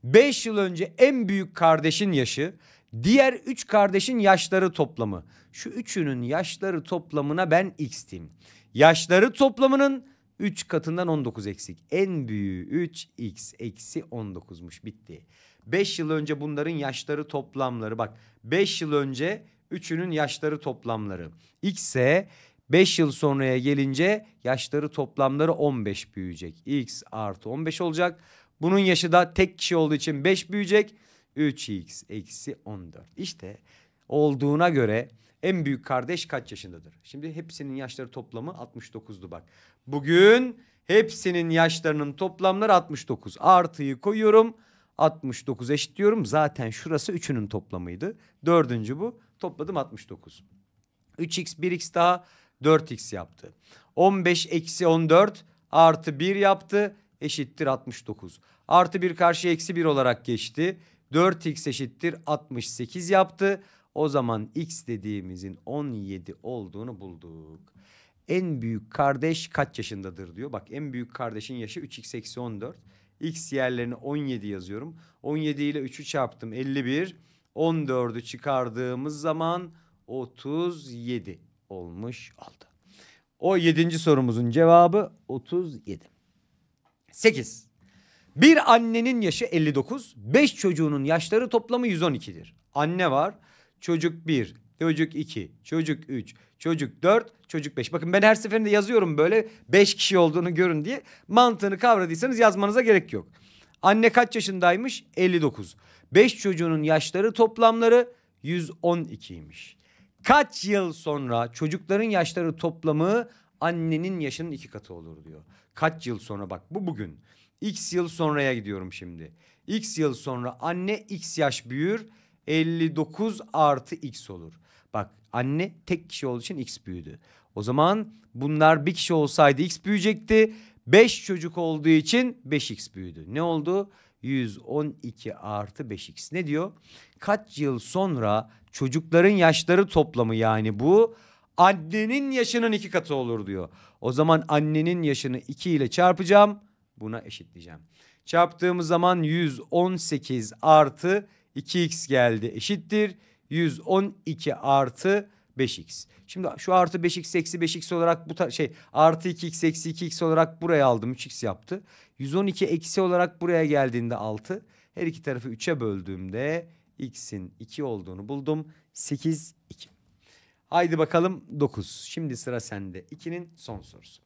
Beş yıl önce en büyük kardeşin yaşı diğer üç kardeşin yaşları toplamı. Şu üçünün yaşları toplamına ben x diyeyim. Yaşları toplamının 3 katından 19 eksik. En büyüğü 3x eksi 19'muş bitti. 5 yıl önce bunların yaşları toplamları bak 5 yıl önce Üçünün yaşları toplamları. X ise 5 yıl sonraya gelince yaşları toplamları 15 büyüyecek. X artı 15 olacak. Bunun yaşı da tek kişi olduğu için 5 büyüyecek. 3x eksi 14. İşte olduğuna göre en büyük kardeş kaç yaşındadır? Şimdi hepsinin yaşları toplamı 69'du bak. Bugün hepsinin yaşlarının toplamları 69. Artıyı koyuyorum. 69 eşitliyorum. Zaten şurası üçünün toplamıydı. Dördüncü bu. Topladım 69. 3x 1x daha 4x yaptı. 15 eksi 14 artı 1 yaptı eşittir 69. Artı 1 karşı eksi 1 olarak geçti. 4x eşittir 68 yaptı. O zaman x dediğimizin 17 olduğunu bulduk. En büyük kardeş kaç yaşındadır diyor. Bak en büyük kardeşin yaşı 3x eksi 14. X yerlerine 17 yazıyorum. 17 ile 3'ü çarptım 51. 14'ü çıkardığımız zaman 37 olmuş oldu. O 7. sorumuzun cevabı 37. 8. Bir annenin yaşı 59, 5 çocuğunun yaşları toplamı 112'dir. Anne var, çocuk 1, çocuk 2, çocuk 3, çocuk 4, çocuk 5. Bakın ben her seferinde yazıyorum böyle 5 kişi olduğunu görün diye. Mantığını kavradıysanız yazmanıza gerek yok. Anne kaç yaşındaymış? 59. 5 çocuğunun yaşları toplamları 112'ymiş. Kaç yıl sonra çocukların yaşları toplamı annenin yaşının iki katı olur diyor. Kaç yıl sonra bak bu bugün. X yıl sonraya gidiyorum şimdi. X yıl sonra anne X yaş büyür 59 artı X olur. Bak anne tek kişi olduğu için X büyüdü. O zaman bunlar bir kişi olsaydı X büyüyecekti. 5 çocuk olduğu için 5x büyüdü. Ne oldu? 112 artı 5x. Ne diyor? Kaç yıl sonra çocukların yaşları toplamı yani bu annenin yaşının iki katı olur diyor. O zaman annenin yaşını 2 ile çarpacağım. Buna eşitleyeceğim. Çarptığımız zaman 118 artı 2x geldi eşittir. 112 artı 5x. Şimdi şu artı 5x eksi 5x olarak bu şey artı 2x eksi 2x olarak buraya aldım 3x yaptı. 112 eksi olarak buraya geldiğinde 6. Her iki tarafı 3'e böldüğümde x'in 2 olduğunu buldum. 8 2. Haydi bakalım 9. Şimdi sıra sende. 2'nin son sorusu.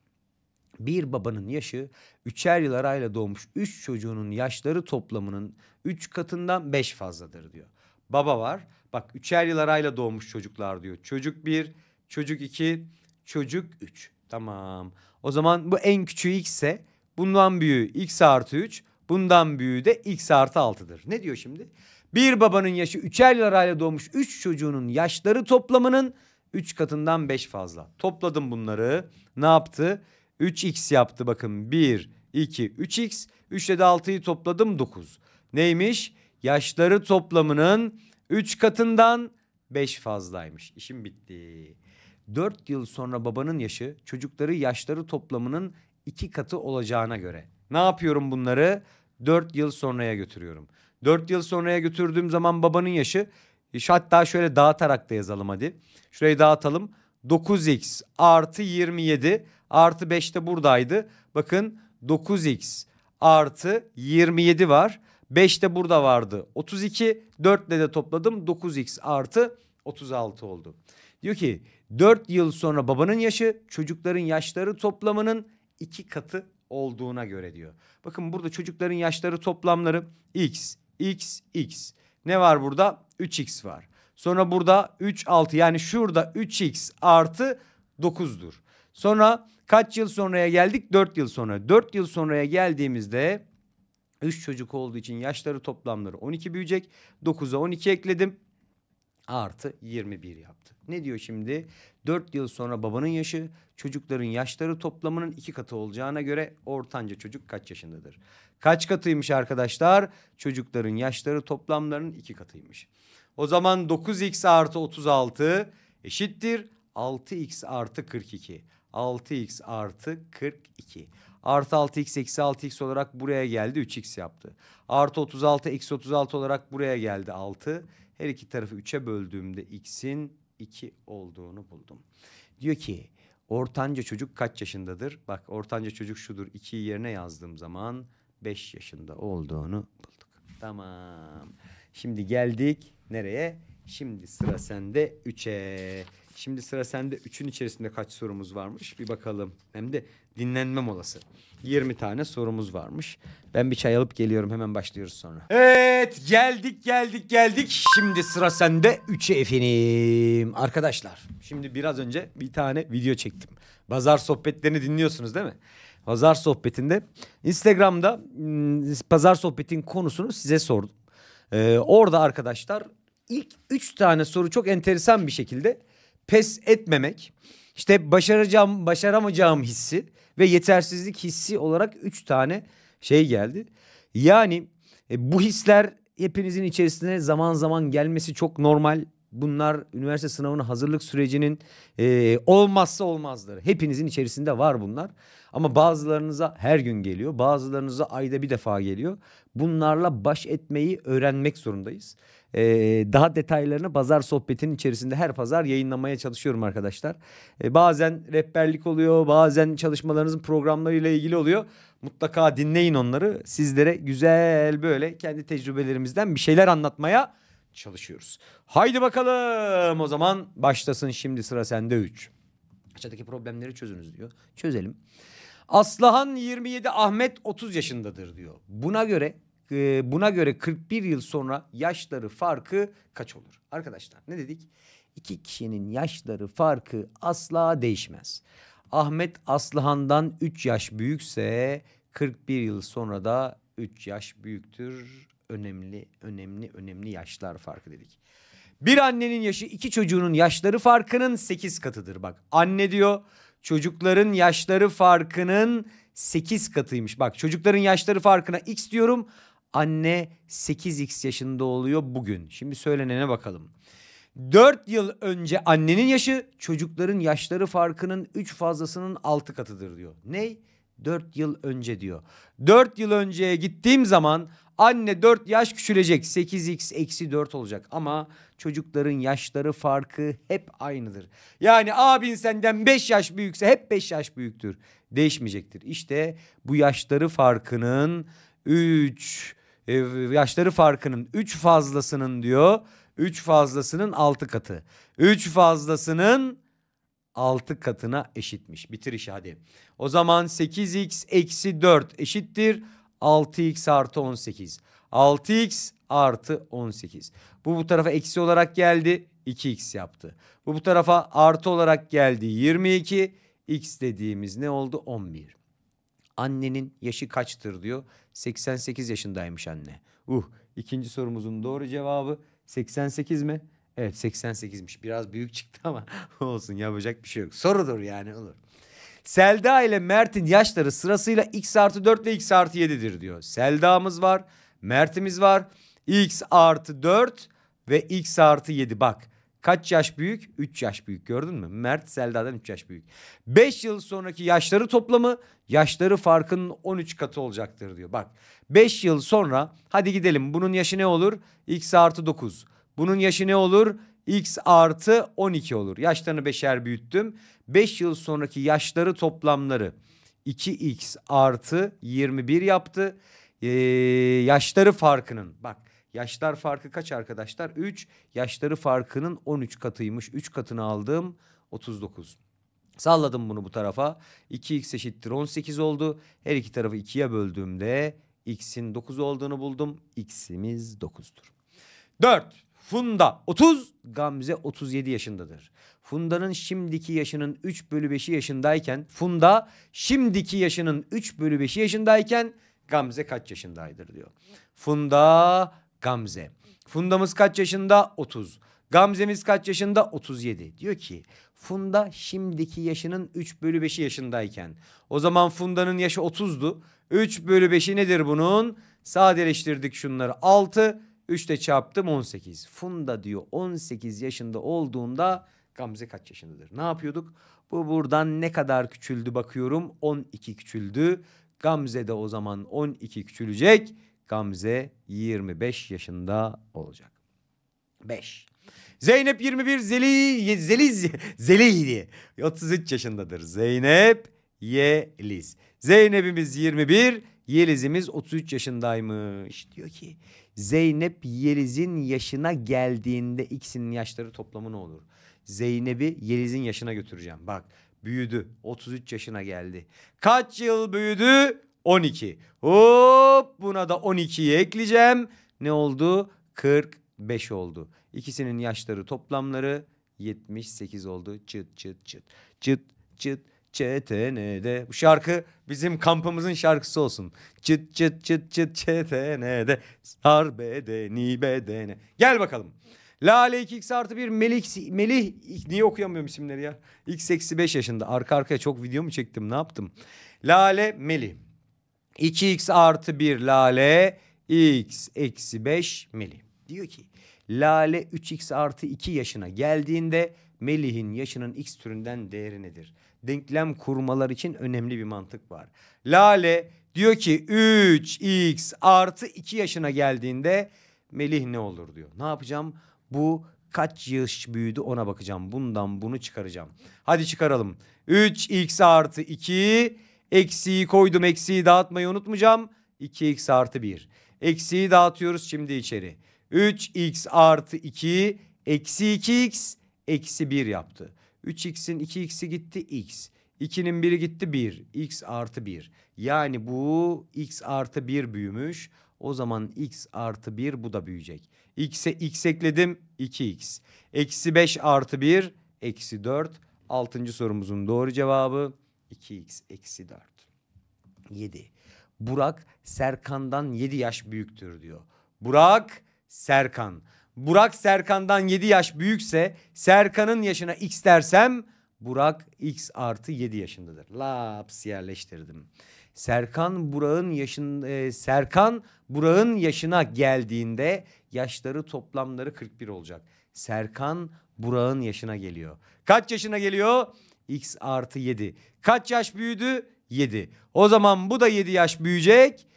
Bir babanın yaşı üçer yıl arayla doğmuş üç çocuğunun yaşları toplamının üç katından beş fazladır diyor. Baba var. Bak üçer yıl arayla doğmuş çocuklar diyor. Çocuk bir, çocuk iki, çocuk üç. Tamam. O zaman bu en küçüğü x ise bundan büyüğü x artı üç. Bundan büyüğü de x artı altıdır. Ne diyor şimdi? Bir babanın yaşı üçer yıl arayla doğmuş üç çocuğunun yaşları toplamının üç katından beş fazla. Topladım bunları. Ne yaptı? 3x yaptı bakın. 1, 2, 3x. 3 ile de 6'yı topladım 9. Neymiş? Yaşları toplamının 3 katından 5 fazlaymış. İşim bitti. 4 yıl sonra babanın yaşı çocukları yaşları toplamının 2 katı olacağına göre. Ne yapıyorum bunları? 4 yıl sonraya götürüyorum. 4 yıl sonraya götürdüğüm zaman babanın yaşı e, hatta şöyle dağıtarak da yazalım hadi. Şurayı dağıtalım. 9x artı 27 artı 5 de buradaydı. Bakın 9x artı 27 var. 5 de burada vardı. 32 4 ile de topladım 9x artı 36 oldu. Diyor ki 4 yıl sonra babanın yaşı çocukların yaşları toplamının 2 katı olduğuna göre diyor. Bakın burada çocukların yaşları toplamları x, x, x. Ne var burada? 3x var. Sonra burada 3, 6 yani şurada 3x artı 9'dur. Sonra kaç yıl sonraya geldik? 4 yıl sonra. 4 yıl sonraya geldiğimizde 3 çocuk olduğu için yaşları toplamları 12 büyüyecek. 9'a 12 ekledim. Artı 21 yaptı. Ne diyor şimdi? 4 yıl sonra babanın yaşı çocukların yaşları toplamının iki katı olacağına göre ortanca çocuk kaç yaşındadır? Kaç katıymış arkadaşlar? Çocukların yaşları toplamlarının iki katıymış. O zaman 9x artı 36 eşittir 6x artı 42. 6x artı 42. Artı 6x eksi 6x olarak buraya geldi 3x yaptı. Artı 36 eksi 36 olarak buraya geldi 6. Her iki tarafı 3'e böldüğümde x'in 2 olduğunu buldum. Diyor ki ortanca çocuk kaç yaşındadır? Bak ortanca çocuk şudur 2'yi yerine yazdığım zaman 5 yaşında olduğunu bulduk. Tamam. Şimdi geldik nereye? Şimdi sıra sende 3'e. Şimdi sıra sende üçün içerisinde kaç sorumuz varmış bir bakalım. Hem de dinlenme molası. 20 tane sorumuz varmış. Ben bir çay alıp geliyorum hemen başlıyoruz sonra. Evet geldik geldik geldik. Şimdi sıra sende 3'e efendim. Arkadaşlar şimdi biraz önce bir tane video çektim. Pazar sohbetlerini dinliyorsunuz değil mi? Pazar sohbetinde Instagram'da pazar hmm, sohbetin konusunu size sordum. Ee, orada arkadaşlar ilk üç tane soru çok enteresan bir şekilde pes etmemek, işte başaracağım, başaramayacağım hissi ve yetersizlik hissi olarak üç tane şey geldi. Yani e, bu hisler hepinizin içerisine zaman zaman gelmesi çok normal. Bunlar üniversite sınavına hazırlık sürecinin e, olmazsa olmazları. Hepinizin içerisinde var bunlar. Ama bazılarınıza her gün geliyor. Bazılarınıza ayda bir defa geliyor. Bunlarla baş etmeyi öğrenmek zorundayız. E, daha detaylarını pazar sohbetinin içerisinde her pazar yayınlamaya çalışıyorum arkadaşlar. E, bazen rehberlik oluyor, bazen çalışmalarınızın programlarıyla ilgili oluyor. Mutlaka dinleyin onları. Sizlere güzel böyle kendi tecrübelerimizden bir şeyler anlatmaya çalışıyoruz. Haydi bakalım o zaman başlasın şimdi sıra sende 3. Aşağıdaki problemleri çözünüz diyor. Çözelim. Aslıhan 27, Ahmet 30 yaşındadır diyor. Buna göre buna göre 41 yıl sonra yaşları farkı kaç olur? Arkadaşlar ne dedik? İki kişinin yaşları farkı asla değişmez. Ahmet Aslıhan'dan 3 yaş büyükse 41 yıl sonra da 3 yaş büyüktür. Önemli, önemli, önemli yaşlar farkı dedik. Bir annenin yaşı iki çocuğunun yaşları farkının 8 katıdır. Bak anne diyor çocukların yaşları farkının 8 katıymış. Bak çocukların yaşları farkına x diyorum. Anne 8x yaşında oluyor bugün. Şimdi söylenene bakalım. 4 yıl önce annenin yaşı çocukların yaşları farkının 3 fazlasının 6 katıdır diyor. Ney? 4 yıl önce diyor. 4 yıl önceye gittiğim zaman anne 4 yaş küçülecek. 8x eksi 4 olacak ama çocukların yaşları farkı hep aynıdır. Yani abin senden 5 yaş büyükse hep 5 yaş büyüktür. Değişmeyecektir. İşte bu yaşları farkının 3 yaşları farkının 3 fazlasının diyor 3 fazlasının 6 katı. 3 fazlasının 6 katına eşitmiş. Bitir iş hadi. O zaman 8x eksi 4 eşittir 6x artı 18. 6x artı 18. Bu bu tarafa eksi olarak geldi 2x yaptı. Bu bu tarafa artı olarak geldi 22. x dediğimiz ne oldu? 11. Annenin yaşı kaçtır diyor. 88 yaşındaymış anne. Uh ikinci sorumuzun doğru cevabı 88 mi? Evet 88'miş. Biraz büyük çıktı ama [LAUGHS] olsun yapacak bir şey yok. Sorudur yani olur. Selda ile Mert'in yaşları sırasıyla x artı 4 ve x artı 7'dir diyor. Selda'mız var, Mert'imiz var. x artı 4 ve x artı 7 bak. Kaç yaş büyük? 3 yaş büyük gördün mü? Mert Selda'dan 3 yaş büyük. 5 yıl sonraki yaşları toplamı yaşları farkının 13 katı olacaktır diyor. Bak 5 yıl sonra hadi gidelim bunun yaşı ne olur? X artı 9. Bunun yaşı ne olur? X artı 12 olur. Yaşlarını beşer büyüttüm. 5 yıl sonraki yaşları toplamları 2X artı 21 yaptı. Ee, yaşları farkının bak Yaşlar farkı kaç arkadaşlar? 3. Yaşları farkının 13 katıymış. 3 katını aldım. 39. Salladım bunu bu tarafa. 2x eşittir 18 oldu. Her iki tarafı 2'ye böldüğümde x'in 9 olduğunu buldum. x'imiz 9'dur. 4. Funda 30, Gamze 37 yaşındadır. Funda'nın şimdiki yaşının 3 bölü 5'i yaşındayken, Funda şimdiki yaşının 3 bölü 5'i yaşındayken Gamze kaç yaşındaydır diyor. Funda Gamze. Funda'mız kaç yaşında? 30. Gamze'miz kaç yaşında? 37. Diyor ki Funda şimdiki yaşının 3 bölü 5'i yaşındayken. O zaman Funda'nın yaşı 30'du. 3 bölü 5'i nedir bunun? Sadeleştirdik şunları 6. 3 de çarptım 18. Funda diyor 18 yaşında olduğunda Gamze kaç yaşındadır? Ne yapıyorduk? Bu buradan ne kadar küçüldü bakıyorum. 12 küçüldü. Gamze de o zaman 12 küçülecek. Gamze 25 yaşında olacak. 5. Zeynep 21 Zeli Zeliz Zeliydi. 33 yaşındadır. Zeynep Yeliz. Zeynep'imiz 21, Yeliz'imiz 33 yaşındaymış. Diyor ki Zeynep Yeliz'in yaşına geldiğinde ikisinin yaşları toplamı ne olur? Zeynep'i Yeliz'in yaşına götüreceğim. Bak büyüdü. 33 yaşına geldi. Kaç yıl büyüdü? 12. Hop buna da 12'yi ekleyeceğim. Ne oldu? 45 oldu. İkisinin yaşları toplamları 78 oldu. Çıt çıt çıt. Çıt çıt çetenede. Bu şarkı bizim kampımızın şarkısı olsun. Çıt çıt çıt çıt çetenede. Sar bedeni bedene. Gel bakalım. Lale 2x artı 1 Melih, Melih niye okuyamıyorum isimleri ya? X eksi 5 yaşında. Arka arkaya çok video mu çektim ne yaptım? Lale Melih. 2x artı 1 lale x eksi 5 Melih. Diyor ki lale 3x artı 2 yaşına geldiğinde Melih'in yaşının x türünden değeri nedir? Denklem kurmalar için önemli bir mantık var. Lale diyor ki 3x artı 2 yaşına geldiğinde Melih ne olur diyor. Ne yapacağım? Bu kaç yaş büyüdü ona bakacağım. Bundan bunu çıkaracağım. Hadi çıkaralım. 3x artı 2 Eksiği koydum eksiği dağıtmayı unutmayacağım. 2x artı 1. Eksiği dağıtıyoruz şimdi içeri. 3x artı 2 eksi 2x eksi 1 yaptı. 3x'in 2x'i gitti x. 2'nin 1'i gitti 1. x artı 1. Yani bu x artı 1 büyümüş. O zaman x artı 1 bu da büyüyecek. x'e x ekledim 2x. Eksi 5 artı 1 eksi 4. Altıncı sorumuzun doğru cevabı 2x eksi 4. 7. Burak Serkan'dan 7 yaş büyüktür diyor. Burak Serkan. Burak Serkan'dan 7 yaş büyükse Serkan'ın yaşına x dersem Burak x artı 7 yaşındadır. Laps yerleştirdim. Serkan Burak'ın yaşın e, Serkan Burak'ın yaşına geldiğinde yaşları toplamları 41 olacak. Serkan Burak'ın yaşına geliyor. Kaç yaşına geliyor? x artı 7. Kaç yaş büyüdü? 7. O zaman bu da 7 yaş büyüyecek.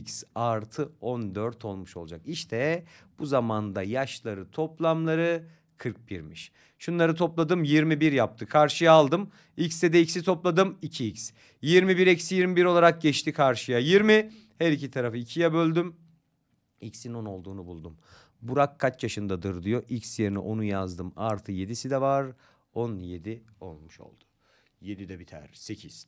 x artı 14 olmuş olacak. İşte bu zamanda yaşları toplamları 41'miş. Şunları topladım 21 yaptı. Karşıya aldım. X'te de X'i topladım 2X. 21 eksi 21 olarak geçti karşıya 20. Her iki tarafı 2'ye böldüm. X'in 10 olduğunu buldum. Burak kaç yaşındadır diyor. X yerine 10'u yazdım. Artı 7'si de var. 17 olmuş oldu. 7 de biter 8.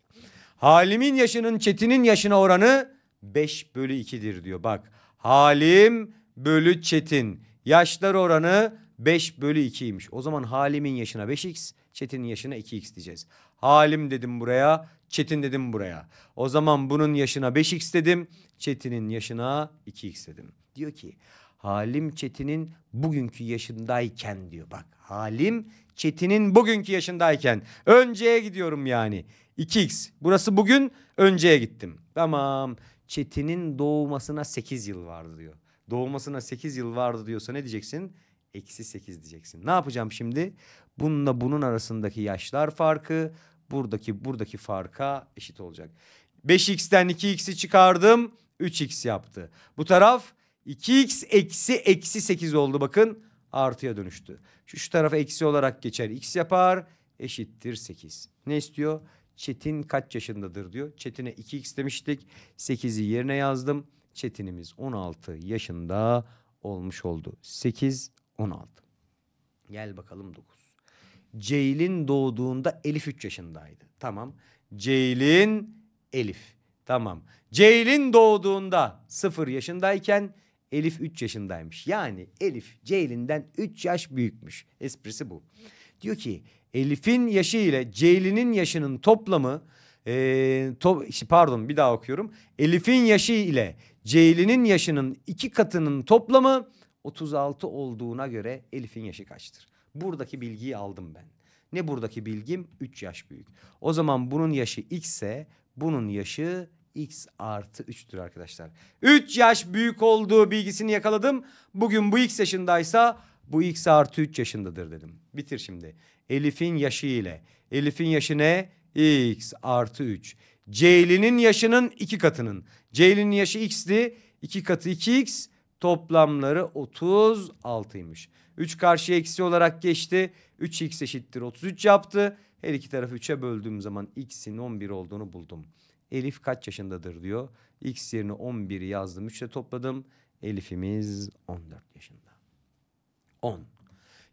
Halimin yaşının Çetin'in yaşına oranı 5 bölü 2'dir diyor. Bak Halim bölü Çetin. Yaşlar oranı 5 bölü 2'ymiş. O zaman Halim'in yaşına 5x, Çetin'in yaşına 2x diyeceğiz. Halim dedim buraya, Çetin dedim buraya. O zaman bunun yaşına 5x dedim, Çetin'in yaşına 2x dedim. Diyor ki Halim Çetin'in bugünkü yaşındayken diyor. Bak Halim Çetin'in bugünkü yaşındayken. Önceye gidiyorum yani. 2x. Burası bugün önceye gittim. Tamam. Çetin'in doğmasına 8 yıl vardı diyor. Doğmasına 8 yıl vardı diyorsa ne diyeceksin? Eksi 8 diyeceksin. Ne yapacağım şimdi? Bununla bunun arasındaki yaşlar farkı buradaki buradaki farka eşit olacak. 5x'ten 2x'i çıkardım. 3x yaptı. Bu taraf 2x eksi eksi 8 oldu bakın artıya dönüştü. Şu, şu tarafa eksi olarak geçer. X yapar eşittir 8. Ne istiyor? Çetin kaç yaşındadır diyor. Çetin'e 2x demiştik. 8'i yerine yazdım. Çetin'imiz 16 yaşında olmuş oldu. 8, 16. Gel bakalım 9. Ceylin doğduğunda Elif 3 yaşındaydı. Tamam. Ceylin Elif. Tamam. Ceylin doğduğunda 0 yaşındayken Elif 3 yaşındaymış. Yani Elif Ceylin'den 3 yaş büyükmüş. Esprisi bu. Diyor ki Elif'in yaşı ile Ceylin'in yaşının toplamı e, to, pardon bir daha okuyorum. Elif'in yaşı ile Ceylin'in yaşının iki katının toplamı 36 olduğuna göre Elif'in yaşı kaçtır? Buradaki bilgiyi aldım ben. Ne buradaki bilgim? 3 yaş büyük. O zaman bunun yaşı x ise bunun yaşı x artı 3'tür arkadaşlar. 3 yaş büyük olduğu bilgisini yakaladım. Bugün bu x yaşındaysa bu x artı 3 yaşındadır dedim. Bitir şimdi. Elif'in yaşı ile. Elif'in yaşı ne? x artı 3. Ceylin'in yaşının iki katının. Ceylin'in yaşı x'ti. 2 katı 2x toplamları 36'ymış. 3 karşıya eksi olarak geçti. 3x eşittir 33 yaptı. Her iki tarafı 3'e böldüğüm zaman x'in 11 olduğunu buldum. Elif kaç yaşındadır diyor. X yerine 11 yazdım 3 topladım. Elif'imiz 14 yaşında. 10.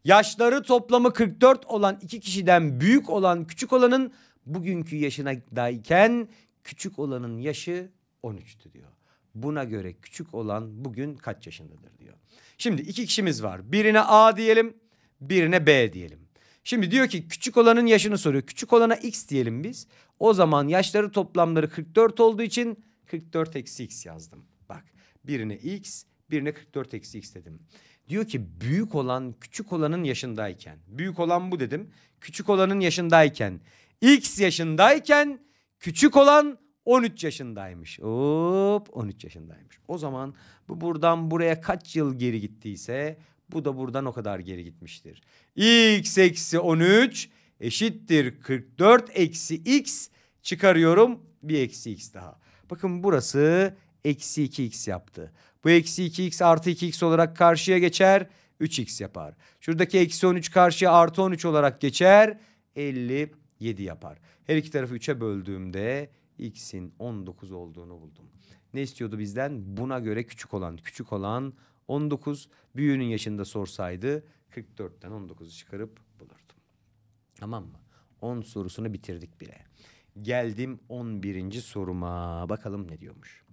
Yaşları toplamı 44 olan iki kişiden büyük olan küçük olanın bugünkü yaşına dayken küçük olanın yaşı 13'tü diyor. Buna göre küçük olan bugün kaç yaşındadır diyor. Şimdi iki kişimiz var. Birine A diyelim, birine B diyelim. Şimdi diyor ki küçük olanın yaşını soruyor. Küçük olana x diyelim biz. O zaman yaşları toplamları 44 olduğu için 44 eksi x yazdım. Bak birine x birine 44 eksi x dedim. Diyor ki büyük olan küçük olanın yaşındayken. Büyük olan bu dedim. Küçük olanın yaşındayken. X yaşındayken küçük olan 13 yaşındaymış. Hop 13 yaşındaymış. O zaman bu buradan buraya kaç yıl geri gittiyse bu da buradan o kadar geri gitmiştir. X eksi 13 eşittir 44 eksi X çıkarıyorum bir eksi X daha. Bakın burası eksi 2X yaptı. Bu eksi 2X artı 2X olarak karşıya geçer 3X yapar. Şuradaki eksi 13 karşıya artı 13 olarak geçer 57 yapar. Her iki tarafı 3'e böldüğümde X'in 19 olduğunu buldum. Ne istiyordu bizden? Buna göre küçük olan, küçük olan 19 büyüğünün yaşında sorsaydı 44'ten 19'u çıkarıp bulurdum. Tamam mı? 10 sorusunu bitirdik bile. Geldim 11. soruma. Bakalım ne diyormuş.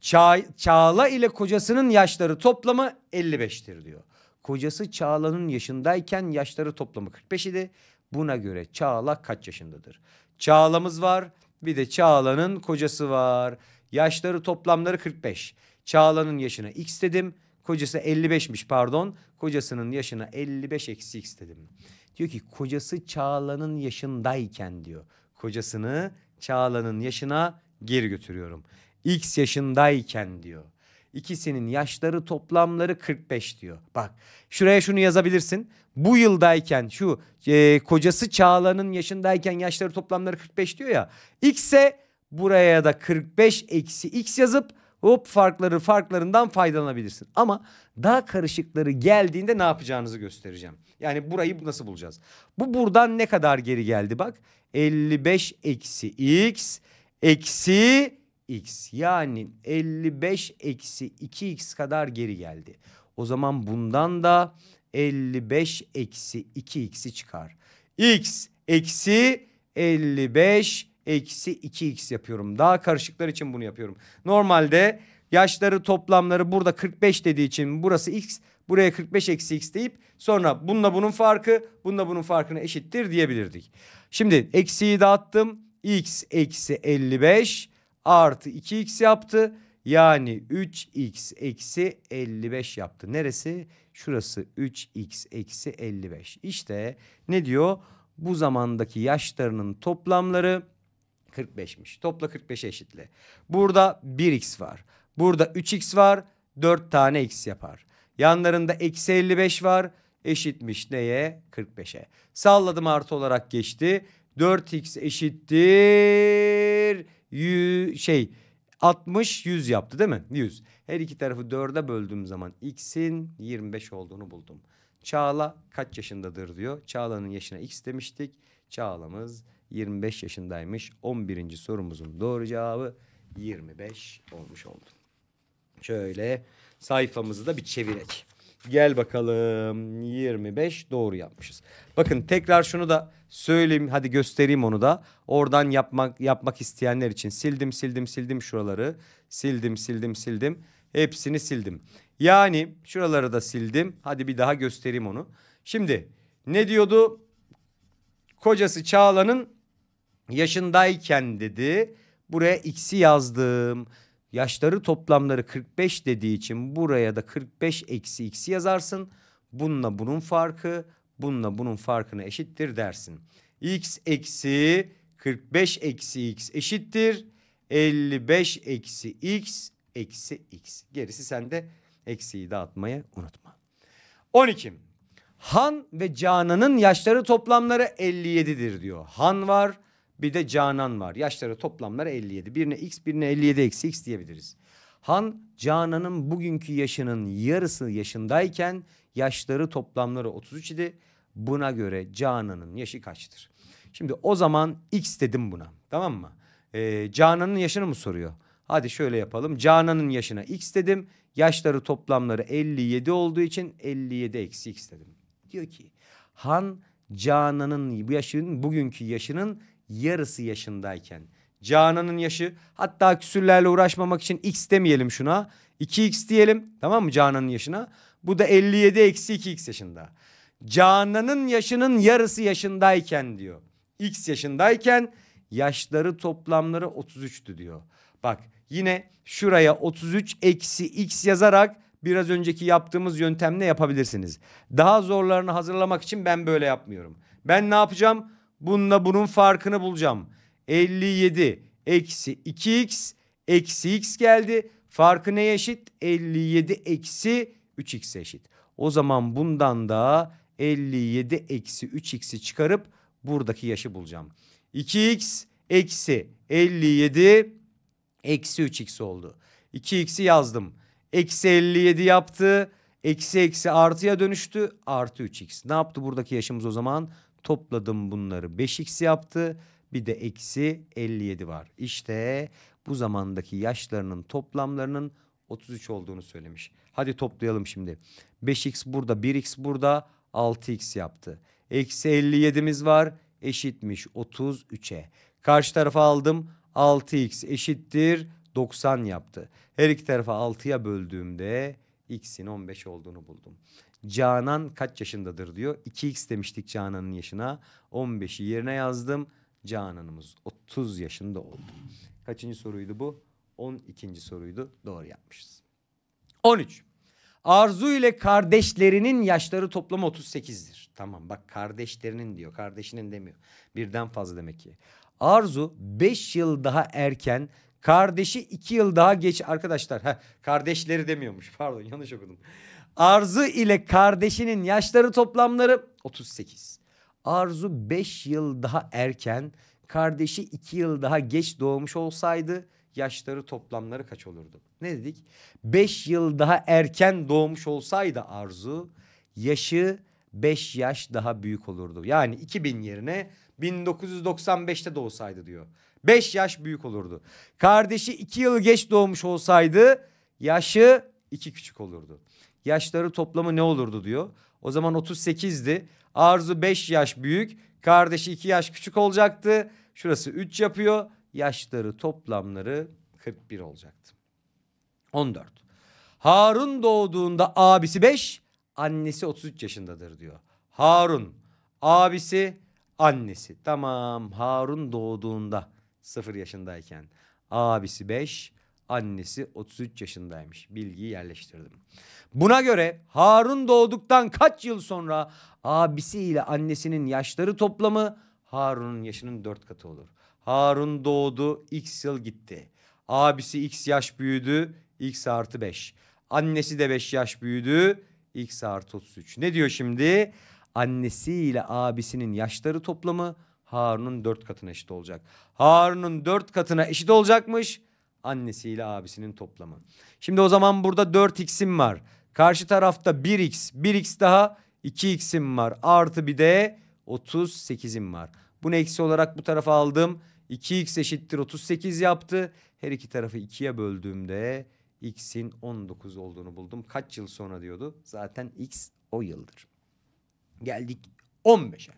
Ça Çağla ile kocasının yaşları toplamı 55'tir diyor. Kocası Çağla'nın yaşındayken yaşları toplamı 45 idi. Buna göre Çağla kaç yaşındadır? Çağla'mız var. Bir de Çağla'nın kocası var. Yaşları toplamları 45. Çağla'nın yaşına x dedim. Kocası 55'miş pardon. Kocasının yaşına 55 eksi x dedim. Diyor ki kocası Çağla'nın yaşındayken diyor. Kocasını Çağla'nın yaşına geri götürüyorum. X yaşındayken diyor. İkisinin yaşları toplamları 45 diyor. Bak şuraya şunu yazabilirsin. Bu yıldayken şu e, kocası Çağla'nın yaşındayken yaşları toplamları 45 diyor ya. X'e buraya da 45 eksi X yazıp hop farkları farklarından faydalanabilirsin. Ama daha karışıkları geldiğinde ne yapacağınızı göstereceğim. Yani burayı nasıl bulacağız? Bu buradan ne kadar geri geldi bak. 55 eksi x eksi x yani 55 eksi 2x kadar geri geldi. O zaman bundan da 55 eksi 2x'i çıkar. x eksi 55 eksi 2x yapıyorum. Daha karışıklar için bunu yapıyorum. Normalde yaşları toplamları burada 45 dediği için burası x buraya 45 eksi x deyip sonra bununla bunun farkı bununla bunun farkını eşittir diyebilirdik. Şimdi eksiyi dağıttım x eksi 55 artı 2x yaptı. Yani 3x eksi 55 yaptı. Neresi? Şurası 3x eksi 55. İşte ne diyor? Bu zamandaki yaşlarının toplamları 45'miş. Topla 45'e eşitle. Burada 1x var. Burada 3x var. 4 tane x yapar. Yanlarında eksi 55 var. Eşitmiş neye? 45'e. Salladım artı olarak geçti. 4x eşittir. 100, şey 60 100 yaptı değil mi? 100. Her iki tarafı 4'e böldüğüm zaman x'in 25 olduğunu buldum. Çağla kaç yaşındadır diyor. Çağla'nın yaşına x demiştik. Çağla'mız 25 yaşındaymış. 11. sorumuzun doğru cevabı 25 olmuş oldu. Şöyle sayfamızı da bir çevirek. Gel bakalım 25 doğru yapmışız. Bakın tekrar şunu da söyleyeyim hadi göstereyim onu da. Oradan yapmak yapmak isteyenler için sildim sildim sildim şuraları. Sildim sildim sildim. Hepsini sildim. Yani şuraları da sildim. Hadi bir daha göstereyim onu. Şimdi ne diyordu? Kocası Çağla'nın yaşındayken dedi. Buraya x'i yazdım. Yaşları toplamları 45 dediği için buraya da 45 eksi x'i yazarsın. Bununla bunun farkı bununla bunun farkını eşittir dersin. x eksi 45 eksi x eşittir. 55 eksi x eksi x. Gerisi sende eksiyi dağıtmayı unutma. 12. Han ve Canan'ın yaşları toplamları 57'dir diyor. Han var, bir de Canan var. Yaşları toplamları 57. Birine x birine 57 eksi x diyebiliriz. Han Canan'ın bugünkü yaşının yarısı yaşındayken yaşları toplamları 33 idi. Buna göre Canan'ın yaşı kaçtır? Şimdi o zaman x dedim buna tamam mı? Ee, Canan'ın yaşını mı soruyor? Hadi şöyle yapalım. Canan'ın yaşına x dedim. Yaşları toplamları 57 olduğu için 57 eksi x dedim. Diyor ki Han Canan'ın bu yaşının bugünkü yaşının yarısı yaşındayken Canan'ın yaşı hatta küsürlerle uğraşmamak için x demeyelim şuna 2x diyelim tamam mı Canan'ın yaşına bu da 57 eksi 2x yaşında. Canan'ın yaşının yarısı yaşındayken diyor. X yaşındayken yaşları toplamları 33'tü diyor. Bak yine şuraya 33 eksi X yazarak biraz önceki yaptığımız yöntemle yapabilirsiniz. Daha zorlarını hazırlamak için ben böyle yapmıyorum. Ben ne yapacağım? Bununla bunun farkını bulacağım. 57 eksi 2x eksi x geldi. Farkı neye eşit? 57 eksi 3x e eşit. O zaman bundan da 57 eksi 3x'i çıkarıp buradaki yaşı bulacağım. 2x eksi 57 eksi 3x oldu. 2x'i yazdım. Eksi 57 yaptı. Eksi eksi artıya dönüştü. Artı 3x. Ne yaptı buradaki yaşımız o zaman? Topladım bunları 5x yaptı. Bir de eksi 57 var. İşte bu zamandaki yaşlarının toplamlarının 33 olduğunu söylemiş. Hadi toplayalım şimdi. 5x burada 1x burada 6x yaptı. Eksi 57'miz var eşitmiş 33'e. Karşı tarafa aldım 6x eşittir 90 yaptı. Her iki tarafa 6'ya böldüğümde x'in 15 olduğunu buldum. Canan kaç yaşındadır diyor. 2x demiştik Canan'ın yaşına. 15'i yerine yazdım. Canan'ımız 30 yaşında oldu. Kaçıncı soruydu bu? 12. soruydu. Doğru yapmışız. 13. Arzu ile kardeşlerinin yaşları toplam 38'dir. Tamam bak kardeşlerinin diyor. Kardeşinin demiyor. Birden fazla demek ki. Arzu 5 yıl daha erken kardeşi 2 yıl daha geç arkadaşlar. Heh, kardeşleri demiyormuş pardon yanlış okudum. Arzu ile kardeşinin yaşları toplamları 38. Arzu 5 yıl daha erken, kardeşi 2 yıl daha geç doğmuş olsaydı yaşları toplamları kaç olurdu? Ne dedik? 5 yıl daha erken doğmuş olsaydı Arzu yaşı 5 yaş daha büyük olurdu. Yani 2000 yerine 1995'te doğsaydı diyor. 5 yaş büyük olurdu. Kardeşi 2 yıl geç doğmuş olsaydı yaşı 2 küçük olurdu yaşları toplamı ne olurdu diyor. O zaman 38'di. Arzu 5 yaş büyük. Kardeşi 2 yaş küçük olacaktı. Şurası 3 yapıyor. Yaşları toplamları 41 olacaktı. 14. Harun doğduğunda abisi 5, annesi 33 yaşındadır diyor. Harun, abisi, annesi. Tamam Harun doğduğunda 0 yaşındayken abisi 5, Annesi 33 yaşındaymış. Bilgiyi yerleştirdim. Buna göre Harun doğduktan kaç yıl sonra abisi ile annesinin yaşları toplamı Harun'un yaşının dört katı olur. Harun doğdu, X yıl gitti. Abisi X yaş büyüdü, X artı 5. Annesi de 5 yaş büyüdü, X artı 33. Ne diyor şimdi? annesi ile abisinin yaşları toplamı Harun'un dört katına eşit olacak. Harun'un dört katına eşit olacakmış. Annesiyle abisinin toplamı. Şimdi o zaman burada 4x'im var. Karşı tarafta 1x, 1x daha 2x'im var. Artı bir de 38'im var. Bunu eksi olarak bu tarafa aldım. 2x eşittir 38 yaptı. Her iki tarafı 2'ye böldüğümde x'in 19 olduğunu buldum. Kaç yıl sonra diyordu? Zaten x o yıldır. Geldik 15'e.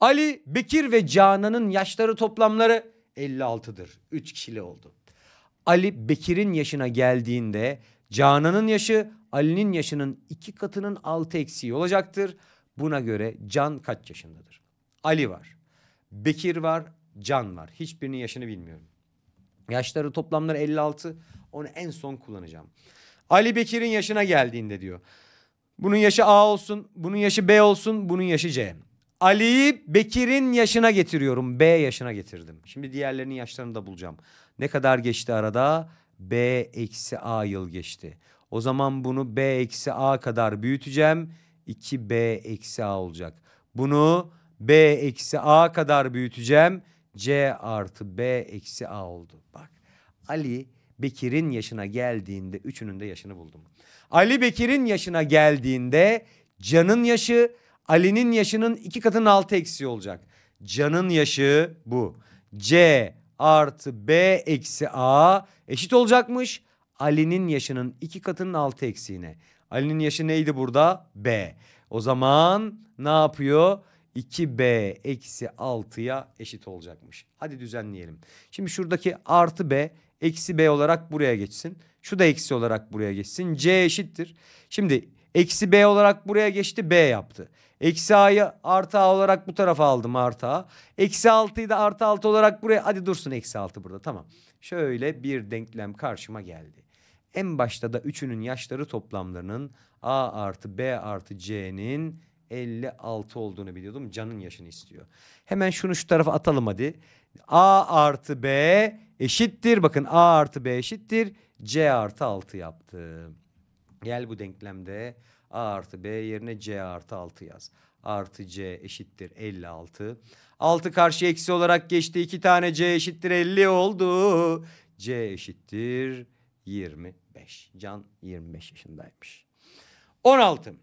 Ali, Bekir ve Canan'ın yaşları toplamları 56'dır. 3 kişili oldu. Ali Bekir'in yaşına geldiğinde Canan'ın yaşı Ali'nin yaşının iki katının altı eksiği olacaktır. Buna göre Can kaç yaşındadır? Ali var. Bekir var. Can var. Hiçbirinin yaşını bilmiyorum. Yaşları toplamları 56. Onu en son kullanacağım. Ali Bekir'in yaşına geldiğinde diyor. Bunun yaşı A olsun, bunun yaşı B olsun, bunun yaşı C. Ali'yi Bekir'in yaşına getiriyorum. B yaşına getirdim. Şimdi diğerlerinin yaşlarını da bulacağım. Ne kadar geçti arada? B eksi A yıl geçti. O zaman bunu B eksi A kadar büyüteceğim. 2B eksi A olacak. Bunu B eksi A kadar büyüteceğim. C artı B eksi A oldu. Bak Ali Bekir'in yaşına geldiğinde üçünün de yaşını buldum. Ali Bekir'in yaşına geldiğinde Can'ın yaşı Ali'nin yaşının iki katının altı eksiği olacak. Can'ın yaşı bu. C artı B eksi A eşit olacakmış. Ali'nin yaşının iki katının altı eksiğine. Ali'nin yaşı neydi burada? B. O zaman ne yapıyor? 2B eksi 6'ya eşit olacakmış. Hadi düzenleyelim. Şimdi şuradaki artı B eksi B olarak buraya geçsin. Şu da eksi olarak buraya geçsin. C eşittir. Şimdi eksi B olarak buraya geçti B yaptı. Eksi A'yı artı A olarak bu tarafa aldım artı A. Eksi 6'yı da artı 6 olarak buraya. Hadi dursun eksi 6 burada tamam. Şöyle bir denklem karşıma geldi. En başta da üçünün yaşları toplamlarının A artı B artı C'nin 56 olduğunu biliyordum. Can'ın yaşını istiyor. Hemen şunu şu tarafa atalım hadi. A artı B eşittir. Bakın A artı B eşittir. C artı 6 yaptı. Gel bu denklemde A artı B yerine C artı 6 yaz. Artı C eşittir 56. 6 karşı eksi olarak geçti. 2 tane C eşittir 50 oldu. C eşittir 25. Can 25 yaşındaymış. 16.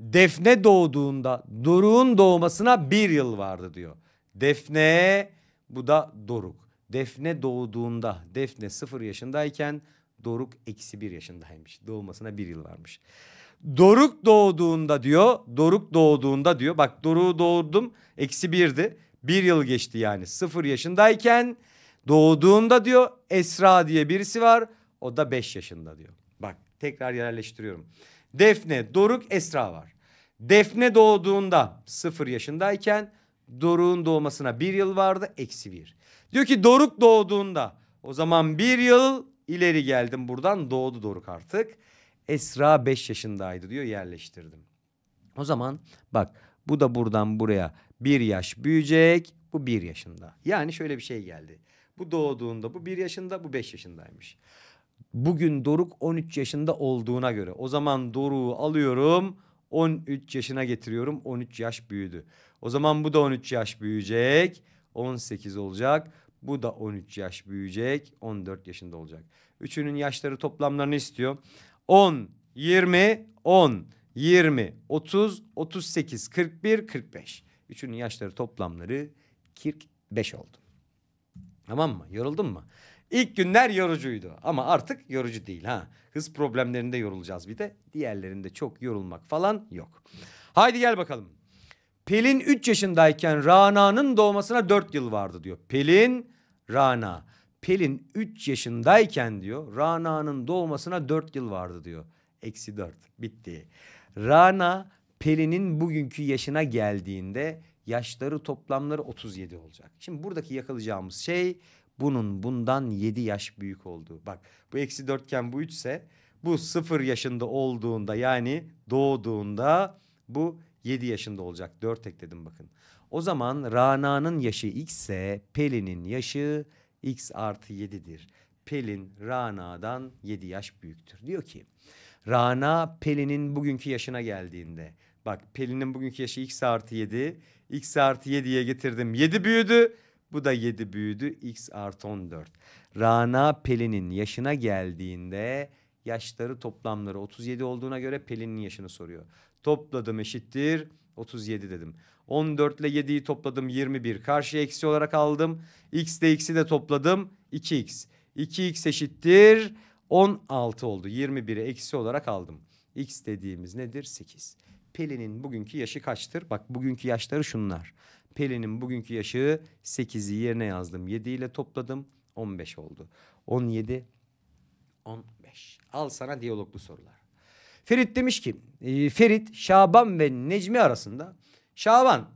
Defne doğduğunda Doruk'un doğmasına bir yıl vardı diyor. Defne bu da Doruk. Defne doğduğunda Defne sıfır yaşındayken Doruk eksi bir yaşındaymış. Doğmasına bir yıl varmış. Doruk doğduğunda diyor. Doruk doğduğunda diyor. Bak Doruk'u doğurdum. Eksi birdi. Bir yıl geçti yani. Sıfır yaşındayken doğduğunda diyor Esra diye birisi var. O da beş yaşında diyor. Bak tekrar yerleştiriyorum. Defne, Doruk, Esra var. Defne doğduğunda sıfır yaşındayken Doruk'un doğmasına bir yıl vardı. Eksi bir. Diyor ki Doruk doğduğunda o zaman bir yıl ileri geldim buradan doğdu Doruk artık. Esra 5 yaşındaydı diyor yerleştirdim. O zaman bak bu da buradan buraya bir yaş büyüyecek. Bu bir yaşında. Yani şöyle bir şey geldi. Bu doğduğunda bu bir yaşında bu beş yaşındaymış. Bugün Doruk 13 yaşında olduğuna göre o zaman Doruk'u alıyorum 13 yaşına getiriyorum 13 yaş büyüdü. O zaman bu da 13 yaş büyüyecek 18 olacak bu da 13 yaş büyüyecek 14 yaşında olacak. Üçünün yaşları toplamlarını istiyor. 10, 20, 10, 20, 30, 38, 41, 45. Üçünün yaşları toplamları 45 oldu. Tamam mı? Yoruldun mu? İlk günler yorucuydu ama artık yorucu değil ha. Hız problemlerinde yorulacağız bir de. Diğerlerinde çok yorulmak falan yok. Haydi gel bakalım. Pelin 3 yaşındayken Rana'nın doğmasına 4 yıl vardı diyor. Pelin, Rana. Pelin 3 yaşındayken diyor Rana'nın doğmasına 4 yıl vardı diyor. Eksi 4 bitti. Rana Pelin'in bugünkü yaşına geldiğinde yaşları toplamları 37 olacak. Şimdi buradaki yakalayacağımız şey bunun bundan 7 yaş büyük olduğu. Bak bu eksi 4 iken bu 3 ise bu 0 yaşında olduğunda yani doğduğunda bu 7 yaşında olacak. 4 ekledim bakın. O zaman Rana'nın yaşı x ise Pelin'in yaşı x artı 7'dir. Pelin Rana'dan yedi yaş büyüktür. Diyor ki Rana Pelin'in bugünkü yaşına geldiğinde bak Pelin'in bugünkü yaşı x artı yedi, x artı yediye getirdim Yedi büyüdü bu da yedi büyüdü x artı on dört. Rana Pelin'in yaşına geldiğinde yaşları toplamları 37 olduğuna göre Pelin'in yaşını soruyor. Topladım eşittir 37 dedim. 14 ile 7'yi topladım 21. Karşıya eksi olarak aldım. X ile x'i de topladım 2x. 2x eşittir 16 oldu. 21'i eksi olarak aldım. X dediğimiz nedir? 8. Pelin'in bugünkü yaşı kaçtır? Bak bugünkü yaşları şunlar. Pelin'in bugünkü yaşı 8'i yerine yazdım. 7 ile topladım 15 oldu. 17, 15. Al sana diyaloglu sorular. Ferit demiş ki e, Ferit Şaban ve Necmi arasında Şaban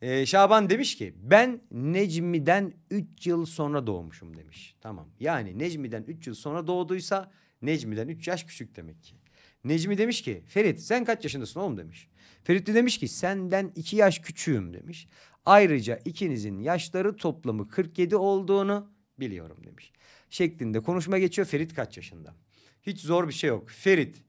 e, Şaban demiş ki ben Necmi'den 3 yıl sonra doğmuşum demiş. Tamam yani Necmi'den 3 yıl sonra doğduysa Necmi'den 3 yaş küçük demek ki. Necmi demiş ki Ferit sen kaç yaşındasın oğlum demiş. Ferit de demiş ki senden 2 yaş küçüğüm demiş. Ayrıca ikinizin yaşları toplamı 47 olduğunu biliyorum demiş. Şeklinde konuşma geçiyor Ferit kaç yaşında. Hiç zor bir şey yok. Ferit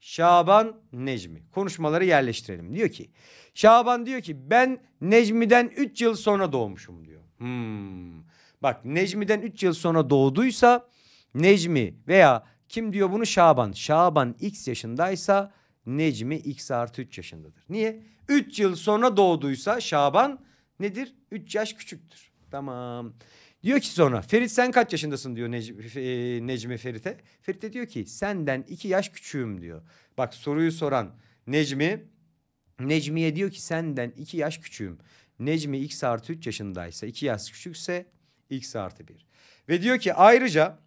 Şaban Necmi. Konuşmaları yerleştirelim. Diyor ki Şaban diyor ki ben Necmi'den 3 yıl sonra doğmuşum diyor. Hmm. Bak Necmi'den 3 yıl sonra doğduysa Necmi veya kim diyor bunu Şaban. Şaban X yaşındaysa Necmi X artı 3 yaşındadır. Niye? 3 yıl sonra doğduysa Şaban nedir? 3 yaş küçüktür. Tamam. Diyor ki sonra Ferit sen kaç yaşındasın diyor Necmi, e, Necmi Ferit'e. Ferit de diyor ki senden iki yaş küçüğüm diyor. Bak soruyu soran Necmi Necmi'ye diyor ki senden iki yaş küçüğüm. Necmi x artı üç yaşındaysa iki yaş küçükse x artı bir Ve diyor ki ayrıca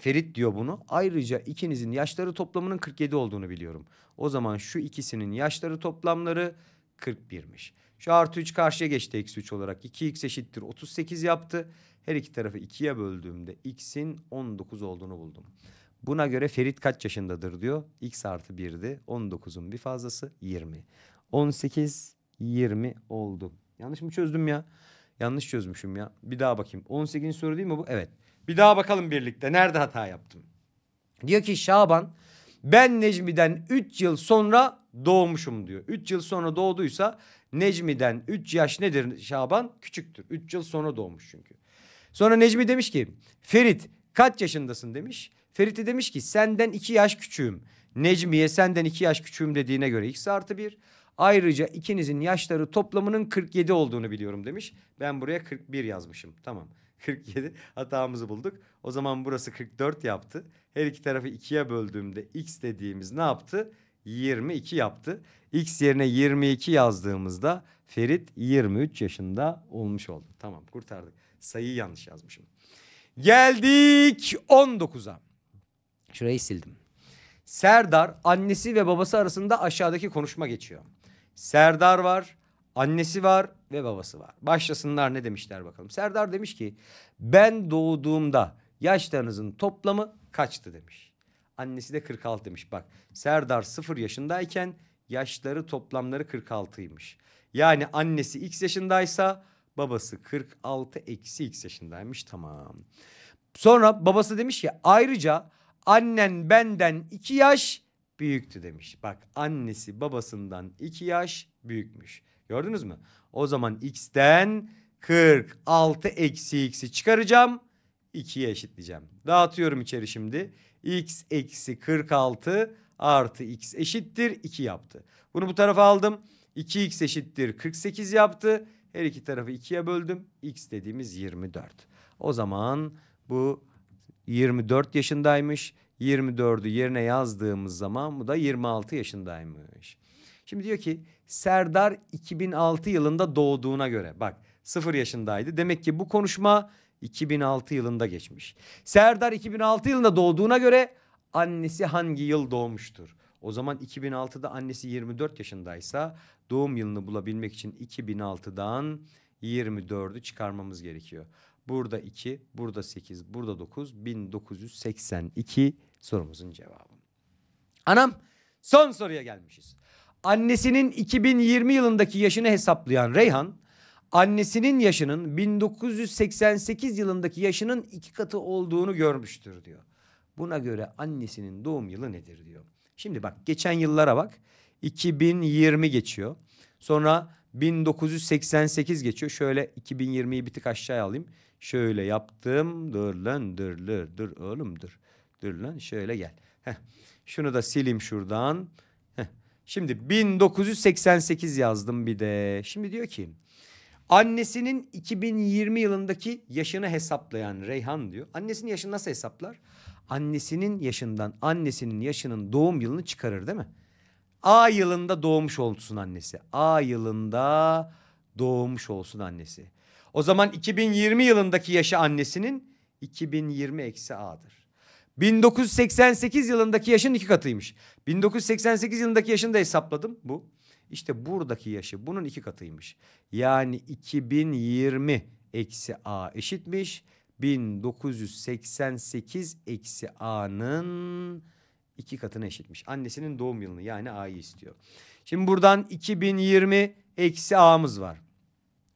Ferit diyor bunu. Ayrıca ikinizin yaşları toplamının 47 olduğunu biliyorum. O zaman şu ikisinin yaşları toplamları 41'miş. Şu artı 3 karşıya geçti eksi 3 olarak. 2x eşittir 38 yaptı. Her iki tarafı ikiye böldüğümde x'in 19 olduğunu buldum. Buna göre Ferit kaç yaşındadır diyor. X artı 1'di. 19'un bir fazlası 20. 18, 20 oldu. Yanlış mı çözdüm ya? Yanlış çözmüşüm ya. Bir daha bakayım. 18. soru değil mi bu? Evet. Bir daha bakalım birlikte. Nerede hata yaptım? Diyor ki Şaban ben Necmi'den 3 yıl sonra doğmuşum diyor. 3 yıl sonra doğduysa Necmi'den 3 yaş nedir Şaban? Küçüktür. 3 yıl sonra doğmuş çünkü. Sonra Necmi demiş ki Ferit kaç yaşındasın demiş. Ferit de demiş ki senden iki yaş küçüğüm. Necmi'ye senden iki yaş küçüğüm dediğine göre x artı bir. Ayrıca ikinizin yaşları toplamının 47 olduğunu biliyorum demiş. Ben buraya 41 yazmışım. Tamam. 47 [LAUGHS] hatamızı bulduk. O zaman burası 44 yaptı. Her iki tarafı ikiye böldüğümde x dediğimiz ne yaptı? 22 yaptı. X yerine 22 yazdığımızda Ferit 23 yaşında olmuş oldu. Tamam kurtardık. Sayıyı yanlış yazmışım. Geldik 19'a. Şurayı sildim. Serdar annesi ve babası arasında aşağıdaki konuşma geçiyor. Serdar var, annesi var ve babası var. Başlasınlar ne demişler bakalım. Serdar demiş ki ben doğduğumda yaşlarınızın toplamı kaçtı demiş. Annesi de 46 demiş. Bak Serdar 0 yaşındayken yaşları toplamları 46'ymış. Yani annesi x yaşındaysa Babası 46 eksi x yaşındaymış tamam. Sonra babası demiş ya ayrıca annen benden 2 yaş büyüktü demiş. Bak annesi babasından 2 yaş büyükmüş. Gördünüz mü? O zaman x'ten 46 eksi x'i çıkaracağım. 2'ye eşitleyeceğim. Dağıtıyorum içeri şimdi. x eksi 46 artı x eşittir 2 yaptı. Bunu bu tarafa aldım. 2x eşittir 48 yaptı. Her iki tarafı ikiye böldüm. X dediğimiz 24. O zaman bu 24 yaşındaymış. 24'ü yerine yazdığımız zaman bu da 26 yaşındaymış. Şimdi diyor ki Serdar 2006 yılında doğduğuna göre bak 0 yaşındaydı. Demek ki bu konuşma 2006 yılında geçmiş. Serdar 2006 yılında doğduğuna göre annesi hangi yıl doğmuştur? O zaman 2006'da annesi 24 yaşındaysa doğum yılını bulabilmek için 2006'dan 24'ü çıkarmamız gerekiyor. Burada 2, burada 8, burada 9, 1982 sorumuzun cevabı. Anam son soruya gelmişiz. Annesinin 2020 yılındaki yaşını hesaplayan Reyhan, annesinin yaşının 1988 yılındaki yaşının iki katı olduğunu görmüştür diyor. Buna göre annesinin doğum yılı nedir diyor. Şimdi bak geçen yıllara bak. 2020 geçiyor. Sonra 1988 geçiyor. Şöyle 2020'yi bir tık aşağıya alayım. Şöyle yaptım. Dur lan dur dur dur oğlum dur. Dur lan şöyle gel. Heh. Şunu da sileyim şuradan. Heh. Şimdi 1988 yazdım bir de. Şimdi diyor ki annesinin 2020 yılındaki yaşını hesaplayan Reyhan diyor. Annesinin yaşını nasıl hesaplar? Annesinin yaşından annesinin yaşının doğum yılını çıkarır değil mi? A yılında doğmuş olsun annesi. A yılında doğmuş olsun annesi. O zaman 2020 yılındaki yaşı annesinin 2020 eksi A'dır. 1988 yılındaki yaşın iki katıymış. 1988 yılındaki yaşını da hesapladım bu. İşte buradaki yaşı bunun iki katıymış. Yani 2020 eksi A eşitmiş. 1988 eksi A'nın iki katına eşitmiş. Annesinin doğum yılını yani A'yı istiyor. Şimdi buradan 2020 eksi A'mız var.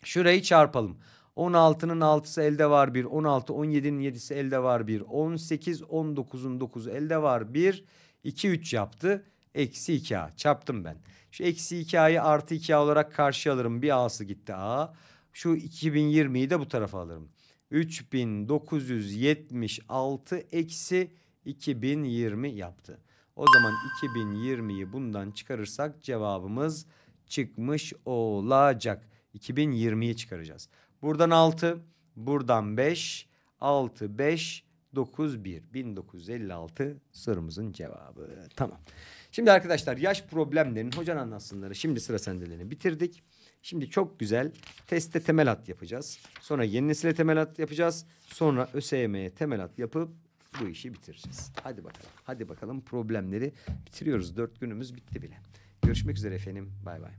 Şurayı çarpalım. 16'nın 6'sı elde var bir. 16, 17'nin 7'si elde var bir. 18, 19'un 9'u elde var bir. 2, 3 yaptı. Eksi 2A. Çarptım ben. Şu eksi 2A'yı artı 2A olarak karşı alırım. Bir A'sı gitti A. Şu 2020'yi de bu tarafa alırım. 3976 eksi 2020 yaptı. O zaman 2020'yi bundan çıkarırsak cevabımız çıkmış olacak. 2020'yi çıkaracağız. Buradan 6, buradan 5, 6, 5, 9, 1. 1956 sorumuzun cevabı. Tamam. Şimdi arkadaşlar yaş problemlerinin hocan anlatsınları şimdi sıra sendelerini bitirdik. Şimdi çok güzel testte temel at yapacağız. Sonra yeni nesile temel at yapacağız. Sonra ÖSYM'ye temel at yapıp bu işi bitireceğiz. Hadi bakalım. Hadi bakalım problemleri bitiriyoruz. Dört günümüz bitti bile. Görüşmek üzere efendim. Bay bay.